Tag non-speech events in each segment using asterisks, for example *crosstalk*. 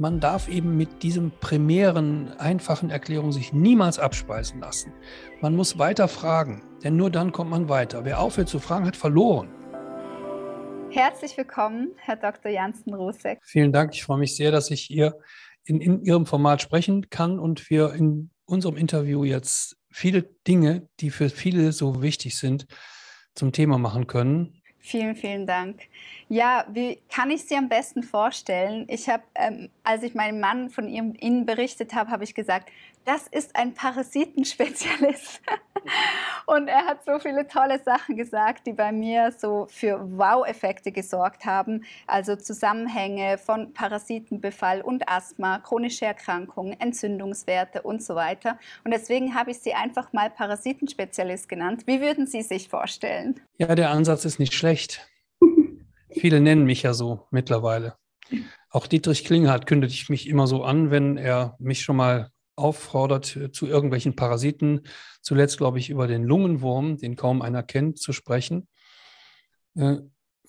man darf eben mit diesem primären, einfachen Erklärung sich niemals abspeisen lassen. Man muss weiter fragen, denn nur dann kommt man weiter. Wer aufhört zu fragen, hat verloren. Herzlich willkommen, Herr Dr. janssen Rosek. Vielen Dank. Ich freue mich sehr, dass ich hier in, in Ihrem Format sprechen kann und wir in unserem Interview jetzt viele Dinge, die für viele so wichtig sind, zum Thema machen können. Vielen, vielen Dank. Ja, wie kann ich Sie am besten vorstellen? Ich habe, ähm, als ich meinem Mann von Ihnen berichtet habe, habe ich gesagt, das ist ein Parasitenspezialist. *laughs* Und er hat so viele tolle Sachen gesagt, die bei mir so für Wow-Effekte gesorgt haben. Also Zusammenhänge von Parasitenbefall und Asthma, chronische Erkrankungen, Entzündungswerte und so weiter. Und deswegen habe ich sie einfach mal Parasitenspezialist genannt. Wie würden Sie sich vorstellen? Ja, der Ansatz ist nicht schlecht. *laughs* Viele nennen mich ja so mittlerweile. Auch Dietrich Klinghardt kündigt mich immer so an, wenn er mich schon mal auffordert, zu irgendwelchen Parasiten, zuletzt glaube ich über den Lungenwurm, den kaum einer kennt, zu sprechen. Äh,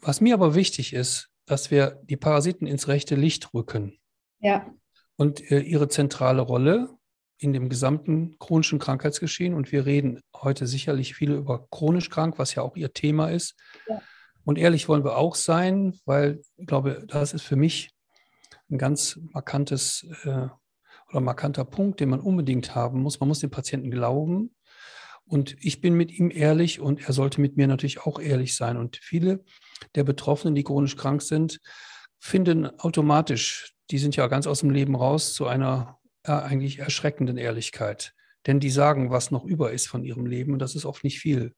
was mir aber wichtig ist, dass wir die Parasiten ins rechte Licht rücken. Ja. Und äh, ihre zentrale Rolle in dem gesamten chronischen Krankheitsgeschehen. Und wir reden heute sicherlich viel über chronisch krank, was ja auch Ihr Thema ist. Ja. Und ehrlich wollen wir auch sein, weil ich glaube, das ist für mich ein ganz markantes äh, oder markanter Punkt, den man unbedingt haben muss. Man muss dem Patienten glauben und ich bin mit ihm ehrlich und er sollte mit mir natürlich auch ehrlich sein. Und viele der Betroffenen, die chronisch krank sind, finden automatisch, die sind ja ganz aus dem Leben raus, zu einer äh, eigentlich erschreckenden Ehrlichkeit. Denn die sagen, was noch über ist von ihrem Leben und das ist oft nicht viel.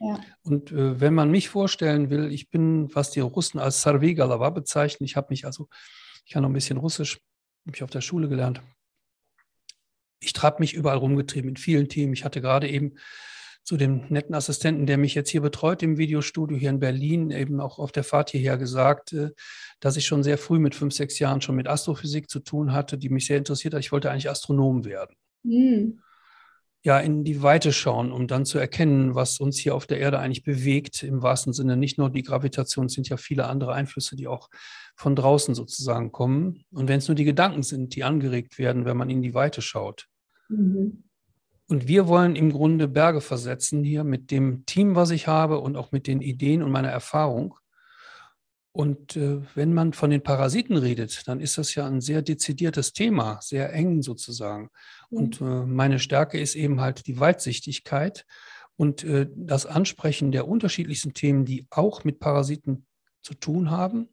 Ja. Und äh, wenn man mich vorstellen will, ich bin, was die Russen als Sarvegalava bezeichnen, ich habe mich also, ich kann noch ein bisschen Russisch, habe ich auf der Schule gelernt ich habe mich überall rumgetrieben in vielen Themen. Ich hatte gerade eben zu dem netten Assistenten, der mich jetzt hier betreut im Videostudio hier in Berlin, eben auch auf der Fahrt hierher gesagt, äh, dass ich schon sehr früh mit fünf, sechs Jahren schon mit Astrophysik zu tun hatte, die mich sehr interessiert hat. Ich wollte eigentlich Astronom werden. Mhm. Ja, in die Weite schauen, um dann zu erkennen, was uns hier auf der Erde eigentlich bewegt, im wahrsten Sinne. Nicht nur die Gravitation, es sind ja viele andere Einflüsse, die auch von draußen sozusagen kommen. Und wenn es nur die Gedanken sind, die angeregt werden, wenn man in die Weite schaut. Mhm. Und wir wollen im Grunde Berge versetzen hier mit dem Team, was ich habe und auch mit den Ideen und meiner Erfahrung. Und äh, wenn man von den Parasiten redet, dann ist das ja ein sehr dezidiertes Thema, sehr eng sozusagen. Mhm. Und äh, meine Stärke ist eben halt die Weitsichtigkeit und äh, das Ansprechen der unterschiedlichsten Themen, die auch mit Parasiten zu tun haben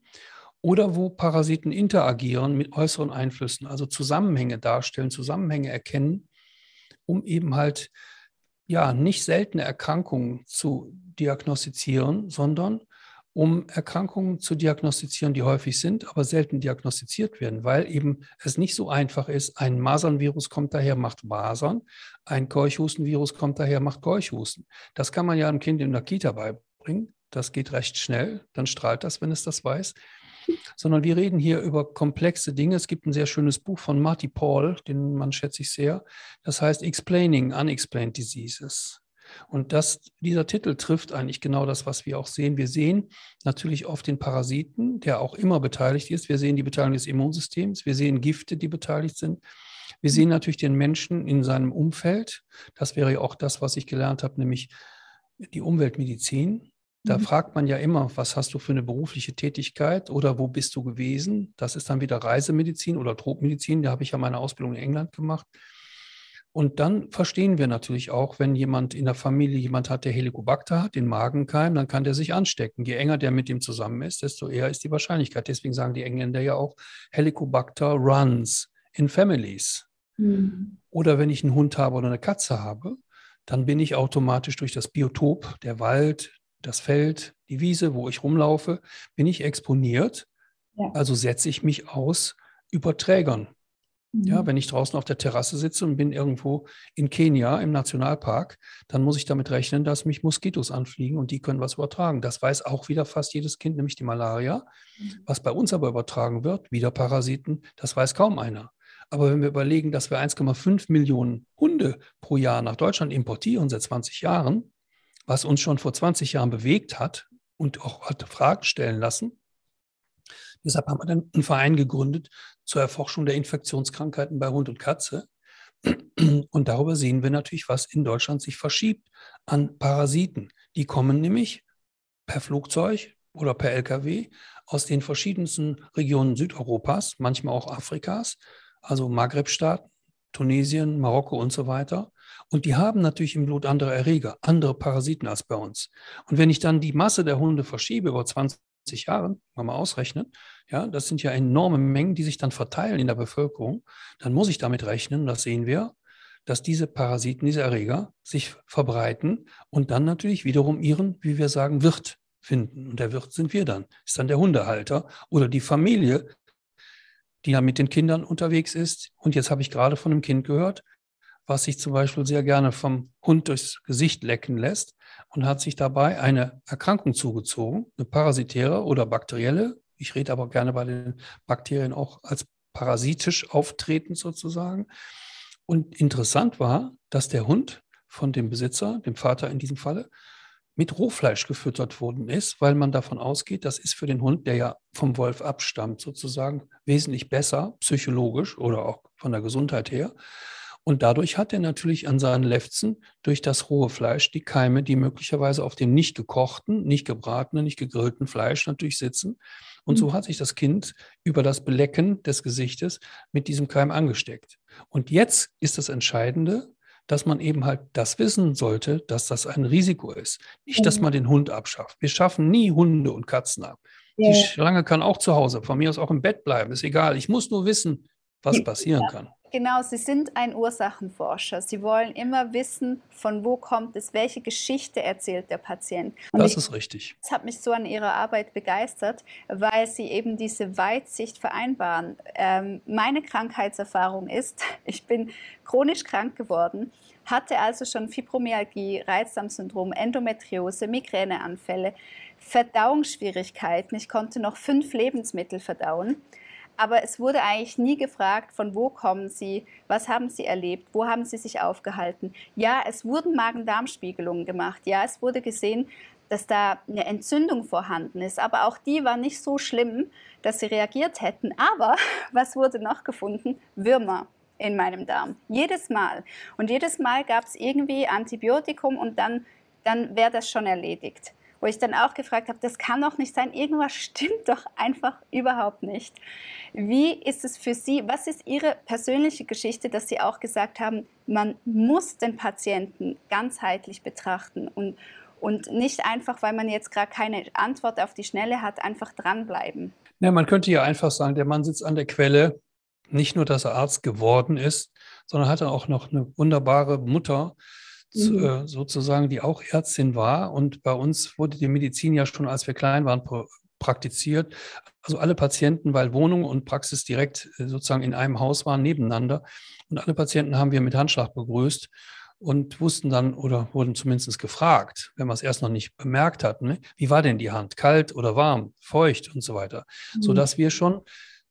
oder wo Parasiten interagieren mit äußeren Einflüssen, also Zusammenhänge darstellen, Zusammenhänge erkennen um eben halt ja nicht seltene Erkrankungen zu diagnostizieren, sondern um Erkrankungen zu diagnostizieren, die häufig sind, aber selten diagnostiziert werden, weil eben es nicht so einfach ist. Ein Masernvirus kommt daher, macht Masern. Ein Keuchhustenvirus kommt daher, macht Keuchhusten. Das kann man ja einem Kind in der Kita beibringen. Das geht recht schnell. Dann strahlt das, wenn es das weiß sondern wir reden hier über komplexe Dinge. Es gibt ein sehr schönes Buch von Marty Paul, den man schätze ich sehr. Das heißt Explaining Unexplained Diseases. Und das, dieser Titel trifft eigentlich genau das, was wir auch sehen. Wir sehen natürlich oft den Parasiten, der auch immer beteiligt ist. Wir sehen die Beteiligung des Immunsystems. Wir sehen Gifte, die beteiligt sind. Wir sehen natürlich den Menschen in seinem Umfeld. Das wäre ja auch das, was ich gelernt habe, nämlich die Umweltmedizin. Da mhm. fragt man ja immer, was hast du für eine berufliche Tätigkeit oder wo bist du gewesen? Das ist dann wieder Reisemedizin oder Tropmedizin. Da habe ich ja meine Ausbildung in England gemacht. Und dann verstehen wir natürlich auch, wenn jemand in der Familie jemand hat, der Helicobacter hat, den Magenkeim, dann kann der sich anstecken. Je enger der mit dem zusammen ist, desto eher ist die Wahrscheinlichkeit. Deswegen sagen die Engländer ja auch Helicobacter runs in families. Mhm. Oder wenn ich einen Hund habe oder eine Katze habe, dann bin ich automatisch durch das Biotop, der Wald, das Feld, die Wiese, wo ich rumlaufe, bin ich exponiert. Ja. Also setze ich mich aus Überträgern. Ja, mhm. wenn ich draußen auf der Terrasse sitze und bin irgendwo in Kenia im Nationalpark, dann muss ich damit rechnen, dass mich Moskitos anfliegen und die können was übertragen. Das weiß auch wieder fast jedes Kind, nämlich die Malaria. Mhm. Was bei uns aber übertragen wird, wieder Parasiten, das weiß kaum einer. Aber wenn wir überlegen, dass wir 1,5 Millionen Hunde pro Jahr nach Deutschland importieren seit 20 Jahren, was uns schon vor 20 Jahren bewegt hat und auch hat Fragen stellen lassen. Deshalb haben wir dann einen Verein gegründet zur Erforschung der Infektionskrankheiten bei Hund und Katze. Und darüber sehen wir natürlich, was in Deutschland sich verschiebt an Parasiten. Die kommen nämlich per Flugzeug oder per Lkw aus den verschiedensten Regionen Südeuropas, manchmal auch Afrikas, also Maghreb-Staaten, Tunesien, Marokko und so weiter. Und die haben natürlich im Blut andere Erreger, andere Parasiten als bei uns. Und wenn ich dann die Masse der Hunde verschiebe über 20 Jahre, mal, mal ausrechnen, ja, das sind ja enorme Mengen, die sich dann verteilen in der Bevölkerung, dann muss ich damit rechnen, das sehen wir, dass diese Parasiten, diese Erreger sich verbreiten und dann natürlich wiederum ihren, wie wir sagen, Wirt finden. Und der Wirt sind wir dann, ist dann der Hundehalter oder die Familie, die dann mit den Kindern unterwegs ist. Und jetzt habe ich gerade von einem Kind gehört, was sich zum Beispiel sehr gerne vom Hund durchs Gesicht lecken lässt und hat sich dabei eine Erkrankung zugezogen, eine parasitäre oder bakterielle. Ich rede aber gerne bei den Bakterien auch als parasitisch auftretend sozusagen. Und interessant war, dass der Hund von dem Besitzer, dem Vater in diesem Falle, mit Rohfleisch gefüttert worden ist, weil man davon ausgeht, das ist für den Hund, der ja vom Wolf abstammt, sozusagen wesentlich besser, psychologisch oder auch von der Gesundheit her, und dadurch hat er natürlich an seinen Lefzen durch das rohe Fleisch die Keime, die möglicherweise auf dem nicht gekochten, nicht gebratenen, nicht gegrillten Fleisch natürlich sitzen. Und so mhm. hat sich das Kind über das Belecken des Gesichtes mit diesem Keim angesteckt. Und jetzt ist das Entscheidende, dass man eben halt das wissen sollte, dass das ein Risiko ist. Nicht, dass mhm. man den Hund abschafft. Wir schaffen nie Hunde und Katzen ab. Die Schlange kann auch zu Hause, von mir aus auch im Bett bleiben, ist egal. Ich muss nur wissen, was passieren kann. Genau, Sie sind ein Ursachenforscher. Sie wollen immer wissen, von wo kommt es, welche Geschichte erzählt der Patient. Und das ich, ist richtig. Das hat mich so an Ihrer Arbeit begeistert, weil Sie eben diese Weitsicht vereinbaren. Ähm, meine Krankheitserfahrung ist, *laughs* ich bin chronisch krank geworden, hatte also schon Fibromyalgie, Reizdarmsyndrom, Endometriose, Migräneanfälle, Verdauungsschwierigkeiten. Ich konnte noch fünf Lebensmittel verdauen aber es wurde eigentlich nie gefragt, von wo kommen Sie, was haben Sie erlebt, wo haben Sie sich aufgehalten. Ja, es wurden Magen-Darm-Spiegelungen gemacht. Ja, es wurde gesehen, dass da eine Entzündung vorhanden ist. Aber auch die war nicht so schlimm, dass sie reagiert hätten. Aber *laughs* was wurde noch gefunden? Würmer in meinem Darm. Jedes Mal. Und jedes Mal gab es irgendwie Antibiotikum und dann, dann wäre das schon erledigt wo ich dann auch gefragt habe, das kann doch nicht sein, irgendwas stimmt doch einfach überhaupt nicht. Wie ist es für Sie, was ist Ihre persönliche Geschichte, dass Sie auch gesagt haben, man muss den Patienten ganzheitlich betrachten und, und nicht einfach, weil man jetzt gerade keine Antwort auf die Schnelle hat, einfach dranbleiben? Ja, man könnte ja einfach sagen, der Mann sitzt an der Quelle, nicht nur, dass er Arzt geworden ist, sondern hat er auch noch eine wunderbare Mutter, mhm. äh, sozusagen, die auch Ärztin war. Und bei uns wurde die Medizin ja schon, als wir klein waren, praktiziert. Also alle Patienten, weil Wohnung und Praxis direkt äh, sozusagen in einem Haus waren, nebeneinander. Und alle Patienten haben wir mit Handschlag begrüßt und wussten dann oder wurden zumindest gefragt, wenn man es erst noch nicht bemerkt hat, ne? wie war denn die Hand? Kalt oder warm, feucht und so weiter. Mhm. Sodass wir schon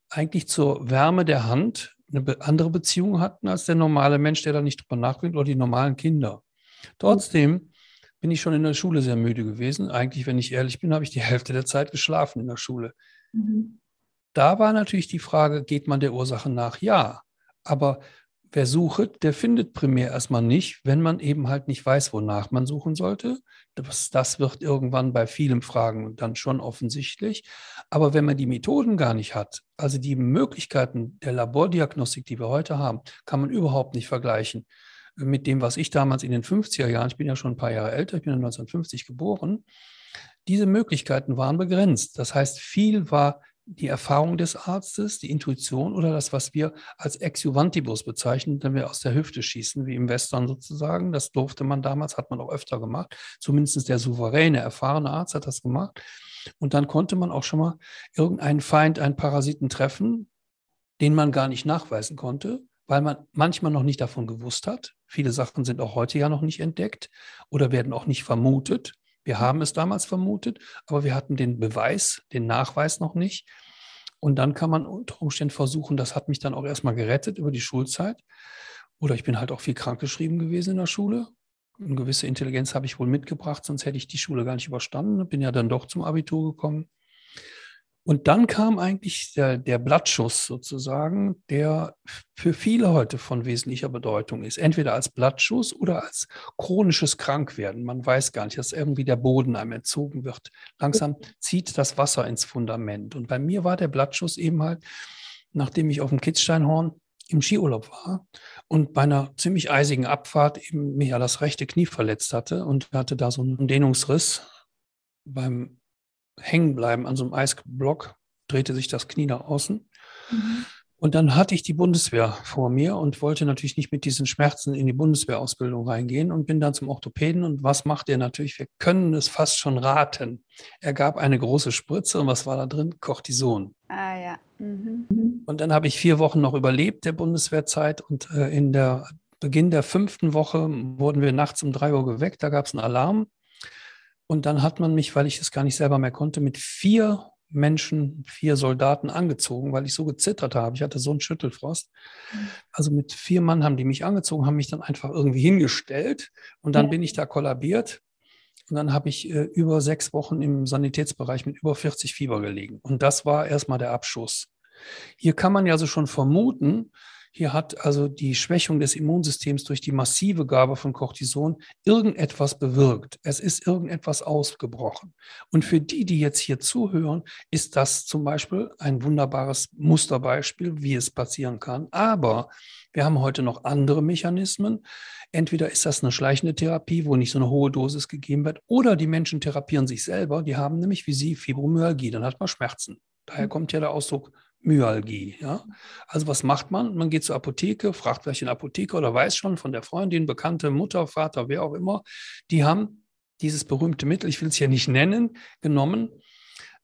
eigentlich zur Wärme der Hand eine andere Beziehung hatten als der normale Mensch, der da nicht drüber nachdenkt oder die normalen Kinder. Trotzdem bin ich schon in der Schule sehr müde gewesen. Eigentlich, wenn ich ehrlich bin, habe ich die *laughs* Hälfte der Zeit geschlafen in der Schule. Mhm. Da war natürlich die Frage, geht man der Ursache nach? Ja. Aber wer sucht, der findet primär erstmal nicht, wenn man eben halt nicht weiß, wonach man suchen sollte. Das, das wird irgendwann bei vielen Fragen dann schon offensichtlich. Aber wenn man die Methoden gar nicht hat, also die Möglichkeiten der Labordiagnostik, die wir heute haben, kann man überhaupt nicht vergleichen mit dem, was ich damals in den 50er Jahren, ich bin ja schon ein paar Jahre älter, ich bin 1950 geboren, diese Möglichkeiten waren begrenzt. Das heißt, viel war die Erfahrung des Arztes, die Intuition oder das, was wir als Exjuvantibus bezeichnen, wenn wir aus der Hüfte schießen, wie im Western sozusagen. Das durfte man damals, hat man auch öfter gemacht. Zumindest der souveräne, erfahrene Arzt hat das gemacht. Und dann konnte man auch schon mal irgendeinen Feind, einen Parasiten treffen, den man gar nicht nachweisen konnte, weil man manchmal noch nicht davon gewusst hat. Viele Sachen sind auch heute ja noch nicht entdeckt oder werden auch nicht vermutet. Wir mhm. haben es damals vermutet, aber wir hatten den Beweis, den Nachweis noch nicht. Und dann kann man unter Umständen versuchen, das hat mich dann auch erstmal gerettet über die Schulzeit. Oder ich bin halt auch viel krankgeschrieben gewesen in der Schule. Eine gewisse Intelligenz habe ich wohl mitgebracht, sonst hätte ich die Schule gar nicht überstanden. Bin ja dann doch zum Abitur gekommen. Und dann kam eigentlich der, der, Blattschuss sozusagen, der für viele heute von wesentlicher Bedeutung ist. Entweder als Blattschuss oder als chronisches Krankwerden. Man weiß gar nicht, dass irgendwie der Boden einem entzogen wird. Langsam zieht das Wasser ins Fundament. Und bei mir war der Blattschuss eben halt, nachdem ich auf dem Kitzsteinhorn im Skiurlaub war und bei einer ziemlich eisigen Abfahrt eben mir ja das rechte Knie verletzt hatte und hatte da so einen Dehnungsriss beim hängen bleiben an so einem Eisblock, drehte sich das Knie nach außen. Mhm. Und dann hatte ich die Bundeswehr vor mir und wollte natürlich nicht mit diesen Schmerzen in die Bundeswehrausbildung reingehen und bin dann zum Orthopäden. Und was macht er natürlich? Wir können es fast schon raten. Er gab eine große Spritze und was war da drin? Cortison. Ah ja. Mhm. Und dann habe ich vier Wochen noch überlebt der Bundeswehrzeit und äh, in der Beginn der fünften Woche wurden wir nachts um drei Uhr geweckt. Da gab es einen Alarm und dann hat man mich, weil ich es gar nicht selber mehr konnte, mit vier Menschen, vier Soldaten angezogen, weil ich so gezittert habe. Ich hatte so einen Schüttelfrost. Also mit vier Mann haben die mich angezogen, haben mich dann einfach irgendwie hingestellt und dann ja. bin ich da kollabiert. Und dann habe ich äh, über sechs Wochen im Sanitätsbereich mit über 40 Fieber gelegen. Und das war erstmal der Abschuss. Hier kann man ja so schon vermuten, hier hat also die Schwächung des Immunsystems durch die massive Gabe von Cortison irgendetwas bewirkt. Es ist irgendetwas ausgebrochen. Und für die, die jetzt hier zuhören, ist das zum Beispiel ein wunderbares Musterbeispiel, wie es passieren kann. Aber wir haben heute noch andere Mechanismen. Entweder ist das eine schleichende Therapie, wo nicht so eine hohe Dosis gegeben wird, oder die Menschen therapieren sich selber. Die haben nämlich wie sie Fibromyalgie, dann hat man Schmerzen. Daher mhm. kommt ja der Ausdruck Myalgie. Ja? Also was macht man? Man geht zur Apotheke, fragt vielleicht den Apotheker oder weiß schon von der Freundin, Bekannte, Mutter, Vater, wer auch immer, die haben dieses berühmte Mittel, ich will es hier nicht nennen, genommen,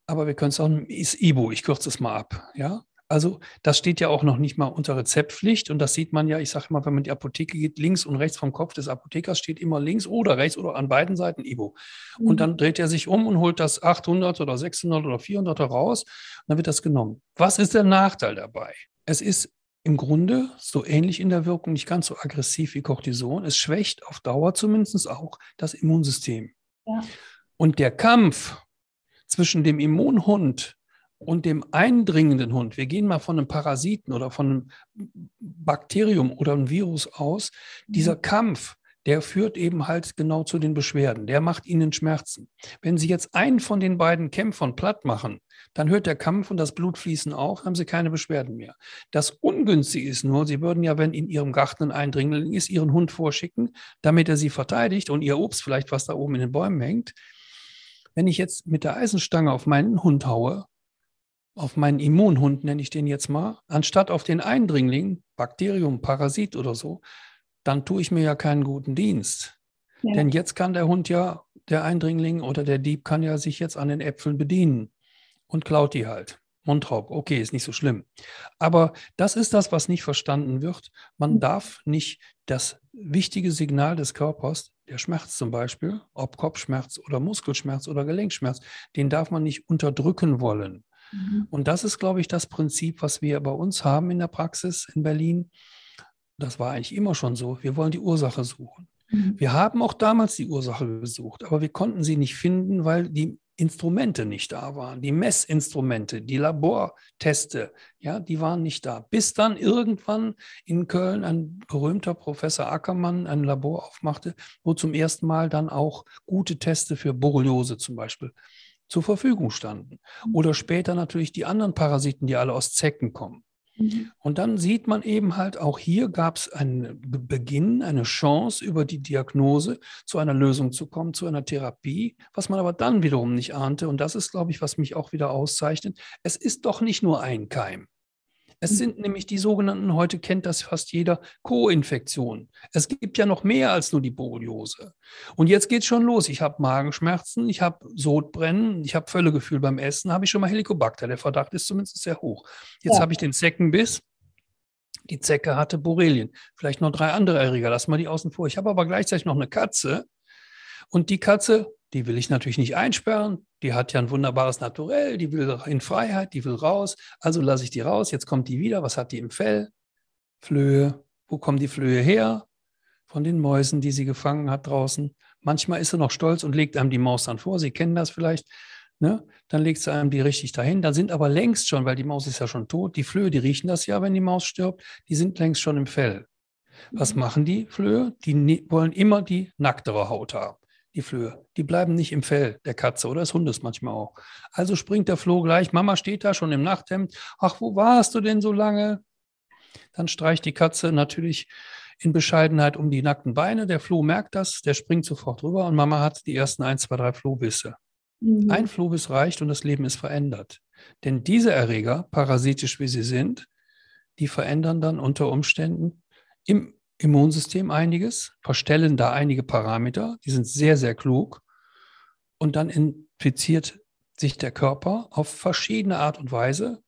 aber wir können es auch, ist Ibu, ich kürze es mal ab. Ja? Also das steht ja auch noch nicht mal unter Rezeptpflicht und das sieht man ja, ich sage immer, wenn man in die Apotheke geht, links und rechts vom Kopf des Apothekers steht immer links oder rechts oder an beiden Seiten Ibo. Mhm. Und dann dreht er sich um und holt das 800 oder 600 oder 400 heraus und dann wird das genommen. Was ist der Nachteil dabei? Es ist im Grunde so ähnlich in der Wirkung, nicht ganz so aggressiv wie Cortison. Es schwächt auf Dauer zumindest auch das Immunsystem. Ja. Und der Kampf zwischen dem Immunhund und dem eindringenden Hund, wir gehen mal von einem Parasiten oder von einem Bakterium oder einem Virus aus, dieser mhm. Kampf, der führt eben halt genau zu den Beschwerden. Der macht ihnen Schmerzen. Wenn Sie jetzt einen von den beiden Kämpfern platt machen, dann hört der Kampf und das Blutfließen auch, haben Sie keine Beschwerden mehr. Das Ungünstige ist nur, Sie würden ja, wenn in Ihrem Garten ein Eindringling ist, Ihren Hund vorschicken, damit er Sie verteidigt und Ihr Obst vielleicht, was da oben in den Bäumen hängt. Wenn ich jetzt mit der Eisenstange auf meinen Hund haue, auf meinen Immunhund, nenne ich den jetzt mal, anstatt auf den Eindringling, Bakterium, Parasit oder so, dann tue ich mir ja keinen guten Dienst. Ja. Denn jetzt kann der Hund ja, der Eindringling oder der Dieb kann ja sich jetzt an den Äpfeln bedienen und klaut die halt. Mundraub, okay, ist nicht so schlimm. Aber das ist das, was nicht verstanden wird. Man hm. darf nicht das wichtige Signal des Körpers, der Schmerz zum Beispiel, ob Kopfschmerz oder Muskelschmerz oder Gelenkschmerz, den darf man nicht unterdrücken wollen. Mhm. Und das ist, glaube ich, das Prinzip, was wir bei uns haben in der Praxis in Berlin. Das war eigentlich immer schon so. Wir wollen die Ursache suchen. Mhm. Wir haben auch damals die Ursache gesucht, aber wir konnten sie nicht finden, weil die Instrumente nicht da waren, die Messinstrumente, die Laborteste, ja, die waren nicht da. Bis dann irgendwann in Köln ein berühmter Professor Ackermann ein Labor aufmachte, wo zum ersten Mal dann auch gute Teste für Borreliose zum Beispiel zur Verfügung standen. Mhm. Oder später natürlich die anderen Parasiten, die alle aus Zecken kommen. Mhm. Und dann sieht man eben halt, auch hier gab es einen Beginn, eine Chance, über die Diagnose zu einer Lösung zu kommen, zu einer Therapie, was man aber dann wiederum nicht ahnte. Und das ist, glaube ich, was mich auch wieder auszeichnet. Es ist doch nicht nur ein Keim. Es mhm. sind nämlich die sogenannten, heute kennt das fast jeder, Co-Infektionen. Es gibt ja noch mehr als nur die Borreliose. Und jetzt geht es schon los. Ich habe Magenschmerzen, ich habe Sodbrennen, ich habe Völlegefühl beim Essen, habe ich schon mal Helicobacter. Der Verdacht ist zumindest sehr hoch. Jetzt ja. habe ich den Zeckenbiss. Die Zecke hatte Borrelien. Vielleicht noch drei andere Erreger, lass mal die außen vor. Ich habe aber gleichzeitig noch eine Katze. Und die Katze die will ich natürlich nicht einsperren, die hat ja ein wunderbares Naturell, die will in Freiheit, die will raus, also lasse ich die raus, jetzt kommt die wieder, was hat die im Fell? Flöhe, wo kommen die Flöhe her? Von den Mäusen, die sie gefangen hat draußen. Manchmal ist sie noch stolz und legt einem die Maus dann vor, Sie kennen das vielleicht, ne? dann legt sie einem die richtig dahin, dann sind aber längst schon, weil die Maus ist ja schon tot, die Flöhe, die riechen das ja, wenn die Maus stirbt, die sind längst schon im Fell. Was mhm. machen die Flöhe? Die ne-, wollen immer die nacktere Haut haben die Flöhe. Die bleiben nicht im Fell der Katze oder des Hundes manchmal auch. Also springt der Floh gleich, Mama steht da schon im Nachthemd. Ach, wo warst du denn so lange? Dann streicht die Katze natürlich in Bescheidenheit um die nackten Beine. Der Floh merkt das, der springt sofort rüber und Mama hat die ersten ein, zwei, drei Flohbisse. Mhm. Ein Flohbiss reicht und das Leben ist verändert. Denn diese Erreger, parasitisch wie sie sind, die verändern dann unter Umständen im Immunsystem einiges, verstellen da einige Parameter, die sind sehr, sehr klug. Und dann infiziert sich der Körper auf verschiedene Art und Weise.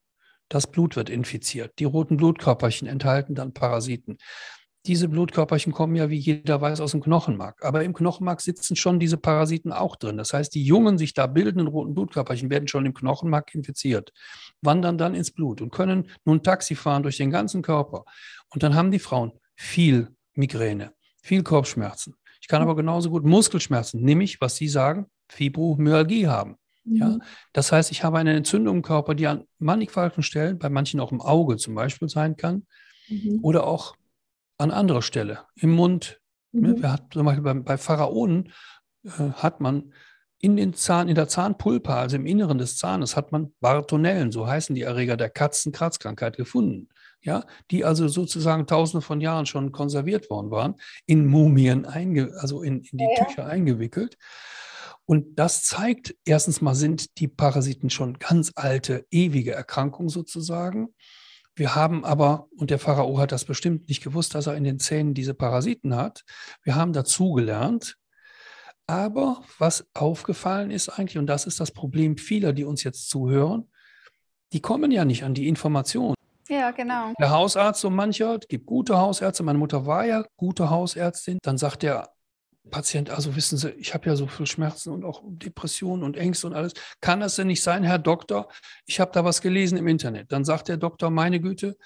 Das Blut wird infiziert. Die roten Blutkörperchen enthalten dann Parasiten. Diese Blutkörperchen kommen ja, wie jeder weiß, aus dem Knochenmark. Aber im Knochenmark sitzen schon diese Parasiten auch drin. Das heißt, die jungen, sich da bildenden roten Blutkörperchen werden schon im Knochenmark infiziert, wandern dann ins Blut und können nun Taxi fahren durch den ganzen Körper. Und dann haben die Frauen viel Migräne, viel Kopfschmerzen. Ich kann mhm. aber genauso gut Muskelschmerzen, nämlich, was Sie sagen, Fibromyalgie haben. Ja, mhm. das heißt, ich habe eine Entzündung im Körper, die an mannigfaltigen Stellen, bei manchen auch im Auge zum Beispiel sein kann, mhm. oder auch an anderer Stelle, im Mund. Ne? Mhm. Wir hatten zum Beispiel bei, bei Pharaonen äh, hat man in den Zahn, in der Zahnpulpa, also im Inneren des Zahnes, hat man Bartonellen, so heißen die Erreger der Katzenkratzkrankheit, gefunden ja, die also sozusagen tausende von Jahren schon konserviert worden waren, in Mumien, einge also in, in die ja, Tücher eingewickelt. Und das zeigt, erstens mal sind die Parasiten schon ganz alte, ewige Erkrankungen sozusagen. Wir haben aber, und der Pharao hat das bestimmt nicht gewusst, dass er in den Zähnen diese Parasiten hat. Wir haben dazugelernt. Aber was aufgefallen ist eigentlich, und das ist das Problem vieler, die uns jetzt zuhören, die kommen ja nicht an die Informationen. Ja, genau. Der Hausarzt so mancher, gibt gute Hausärzte. Meine Mutter war ja gute Hausärztin. Dann sagt der Patient, also wissen Sie, ich habe ja so viele Schmerzen und auch Depressionen und Ängste und alles. Kann das denn nicht sein, Herr Doktor? Ich habe da was gelesen im Internet. Dann sagt der Doktor, meine Güte,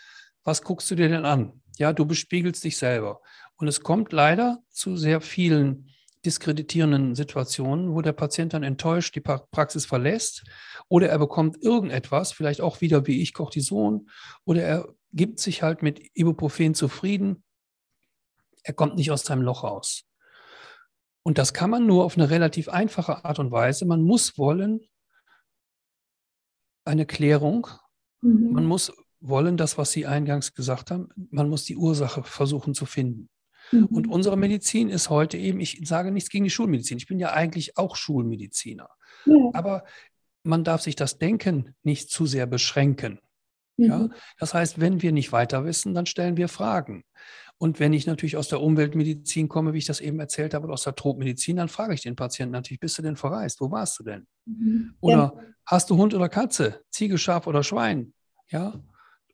was guckst du dir denn an? Ja, du bespiegelst dich selber. Und es kommt leider zu sehr vielen diskreditierenden Situationen, wo der Patient dann enttäuscht die Praxis verlässt oder er bekommt irgendetwas, vielleicht auch wieder wie ich Cortison oder er gibt sich halt mit Ibuprofen zufrieden. Er kommt nicht aus seinem Loch raus. Und das kann man nur auf eine relativ einfache Art und Weise. Man muss wollen eine Klärung. Mhm. Man muss wollen das, was Sie eingangs gesagt haben. Man muss die Ursache versuchen zu finden. Mhm. Und unsere Medizin ist heute eben, ich sage nichts gegen die Schulmedizin, ich bin ja eigentlich auch Schulmediziner. Ja. Aber man darf sich das Denken nicht zu sehr beschränken. Mhm. Ja? Das heißt, wenn wir nicht weiter wissen, dann stellen wir Fragen. Und wenn ich natürlich aus der Umweltmedizin komme, wie ich das eben erzählt habe, oder aus der Tropmedizin, dann frage ich den Patienten natürlich, bist du denn verreist? Wo warst du denn? Mhm. Oder ja. hast du Hund oder Katze, Ziege, Schaf oder Schwein? Ja,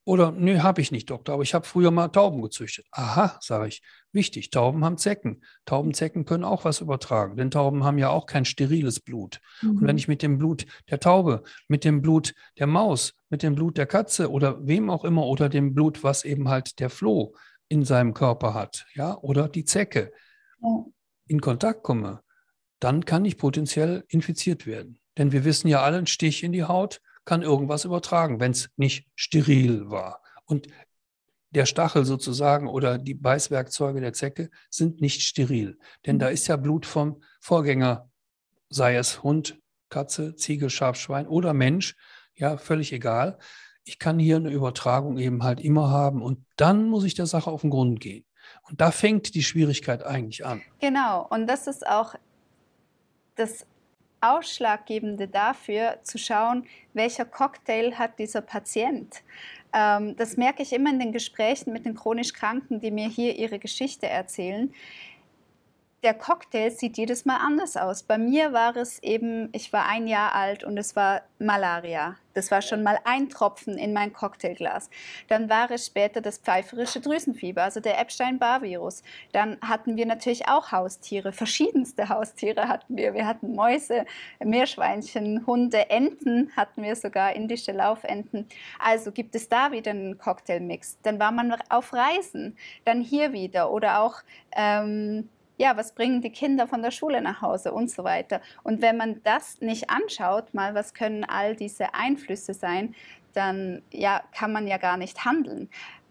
oder, nö, habe ich nicht, Doktor, aber ich habe früher mal Tauben gezüchtet. Aha, sage ich. Wichtig, Tauben haben Zecken. Taubenzecken können auch was übertragen, denn Tauben haben ja auch kein steriles Blut. Mhm. Und wenn ich mit dem Blut der Taube, mit dem Blut der Maus, mit dem Blut der Katze oder wem auch immer oder dem Blut, was eben halt der Floh in seinem Körper hat, ja, oder die Zecke, ja. in Kontakt komme, dann kann ich potenziell infiziert werden. Denn wir wissen ja alle, ein Stich in die Haut kann irgendwas übertragen, wenn es nicht steril war. Und der Stachel sozusagen oder die Beißwerkzeuge der Zecke sind nicht steril. Denn da mhm. ist ja Blut vom Vorgänger, sei es Hund, Katze, Ziege, Schaf, Schwein oder Mensch, ja, völlig egal. Ich kann hier eine Übertragung eben halt immer haben und dann muss ich der Sache auf den Grund gehen. Und da fängt die Schwierigkeit eigentlich an. Genau, und das ist auch das Ausschlaggebende dafür, zu schauen, welcher Cocktail hat dieser Patient. Ähm, das merke ich immer in den Gesprächen mit den chronisch Kranken, die mir hier ihre Geschichte erzählen der Cocktail sieht jedes Mal anders aus. Bei mir war es eben, ich war ein Jahr alt und es war Malaria. Das war schon mal ein Tropfen in mein Cocktailglas. Dann war es später das pfeiferische Drüsenfieber, also der Epstein-Barr-Virus. Dann hatten wir natürlich auch Haustiere, verschiedenste Haustiere hatten wir. Wir hatten Mäuse, Meerschweinchen, Hunde, Enten hatten wir sogar, indische Laufenten. Also gibt es da wieder einen Cocktailmix. Dann war man auf Reisen, dann hier wieder oder auch... Ähm, ja, was bringen die Kinder von der Schule nach Hause und so weiter. Und wenn man das nicht anschaut, mal, was können all diese Einflüsse sein, dann ja, kann man ja gar nicht handeln.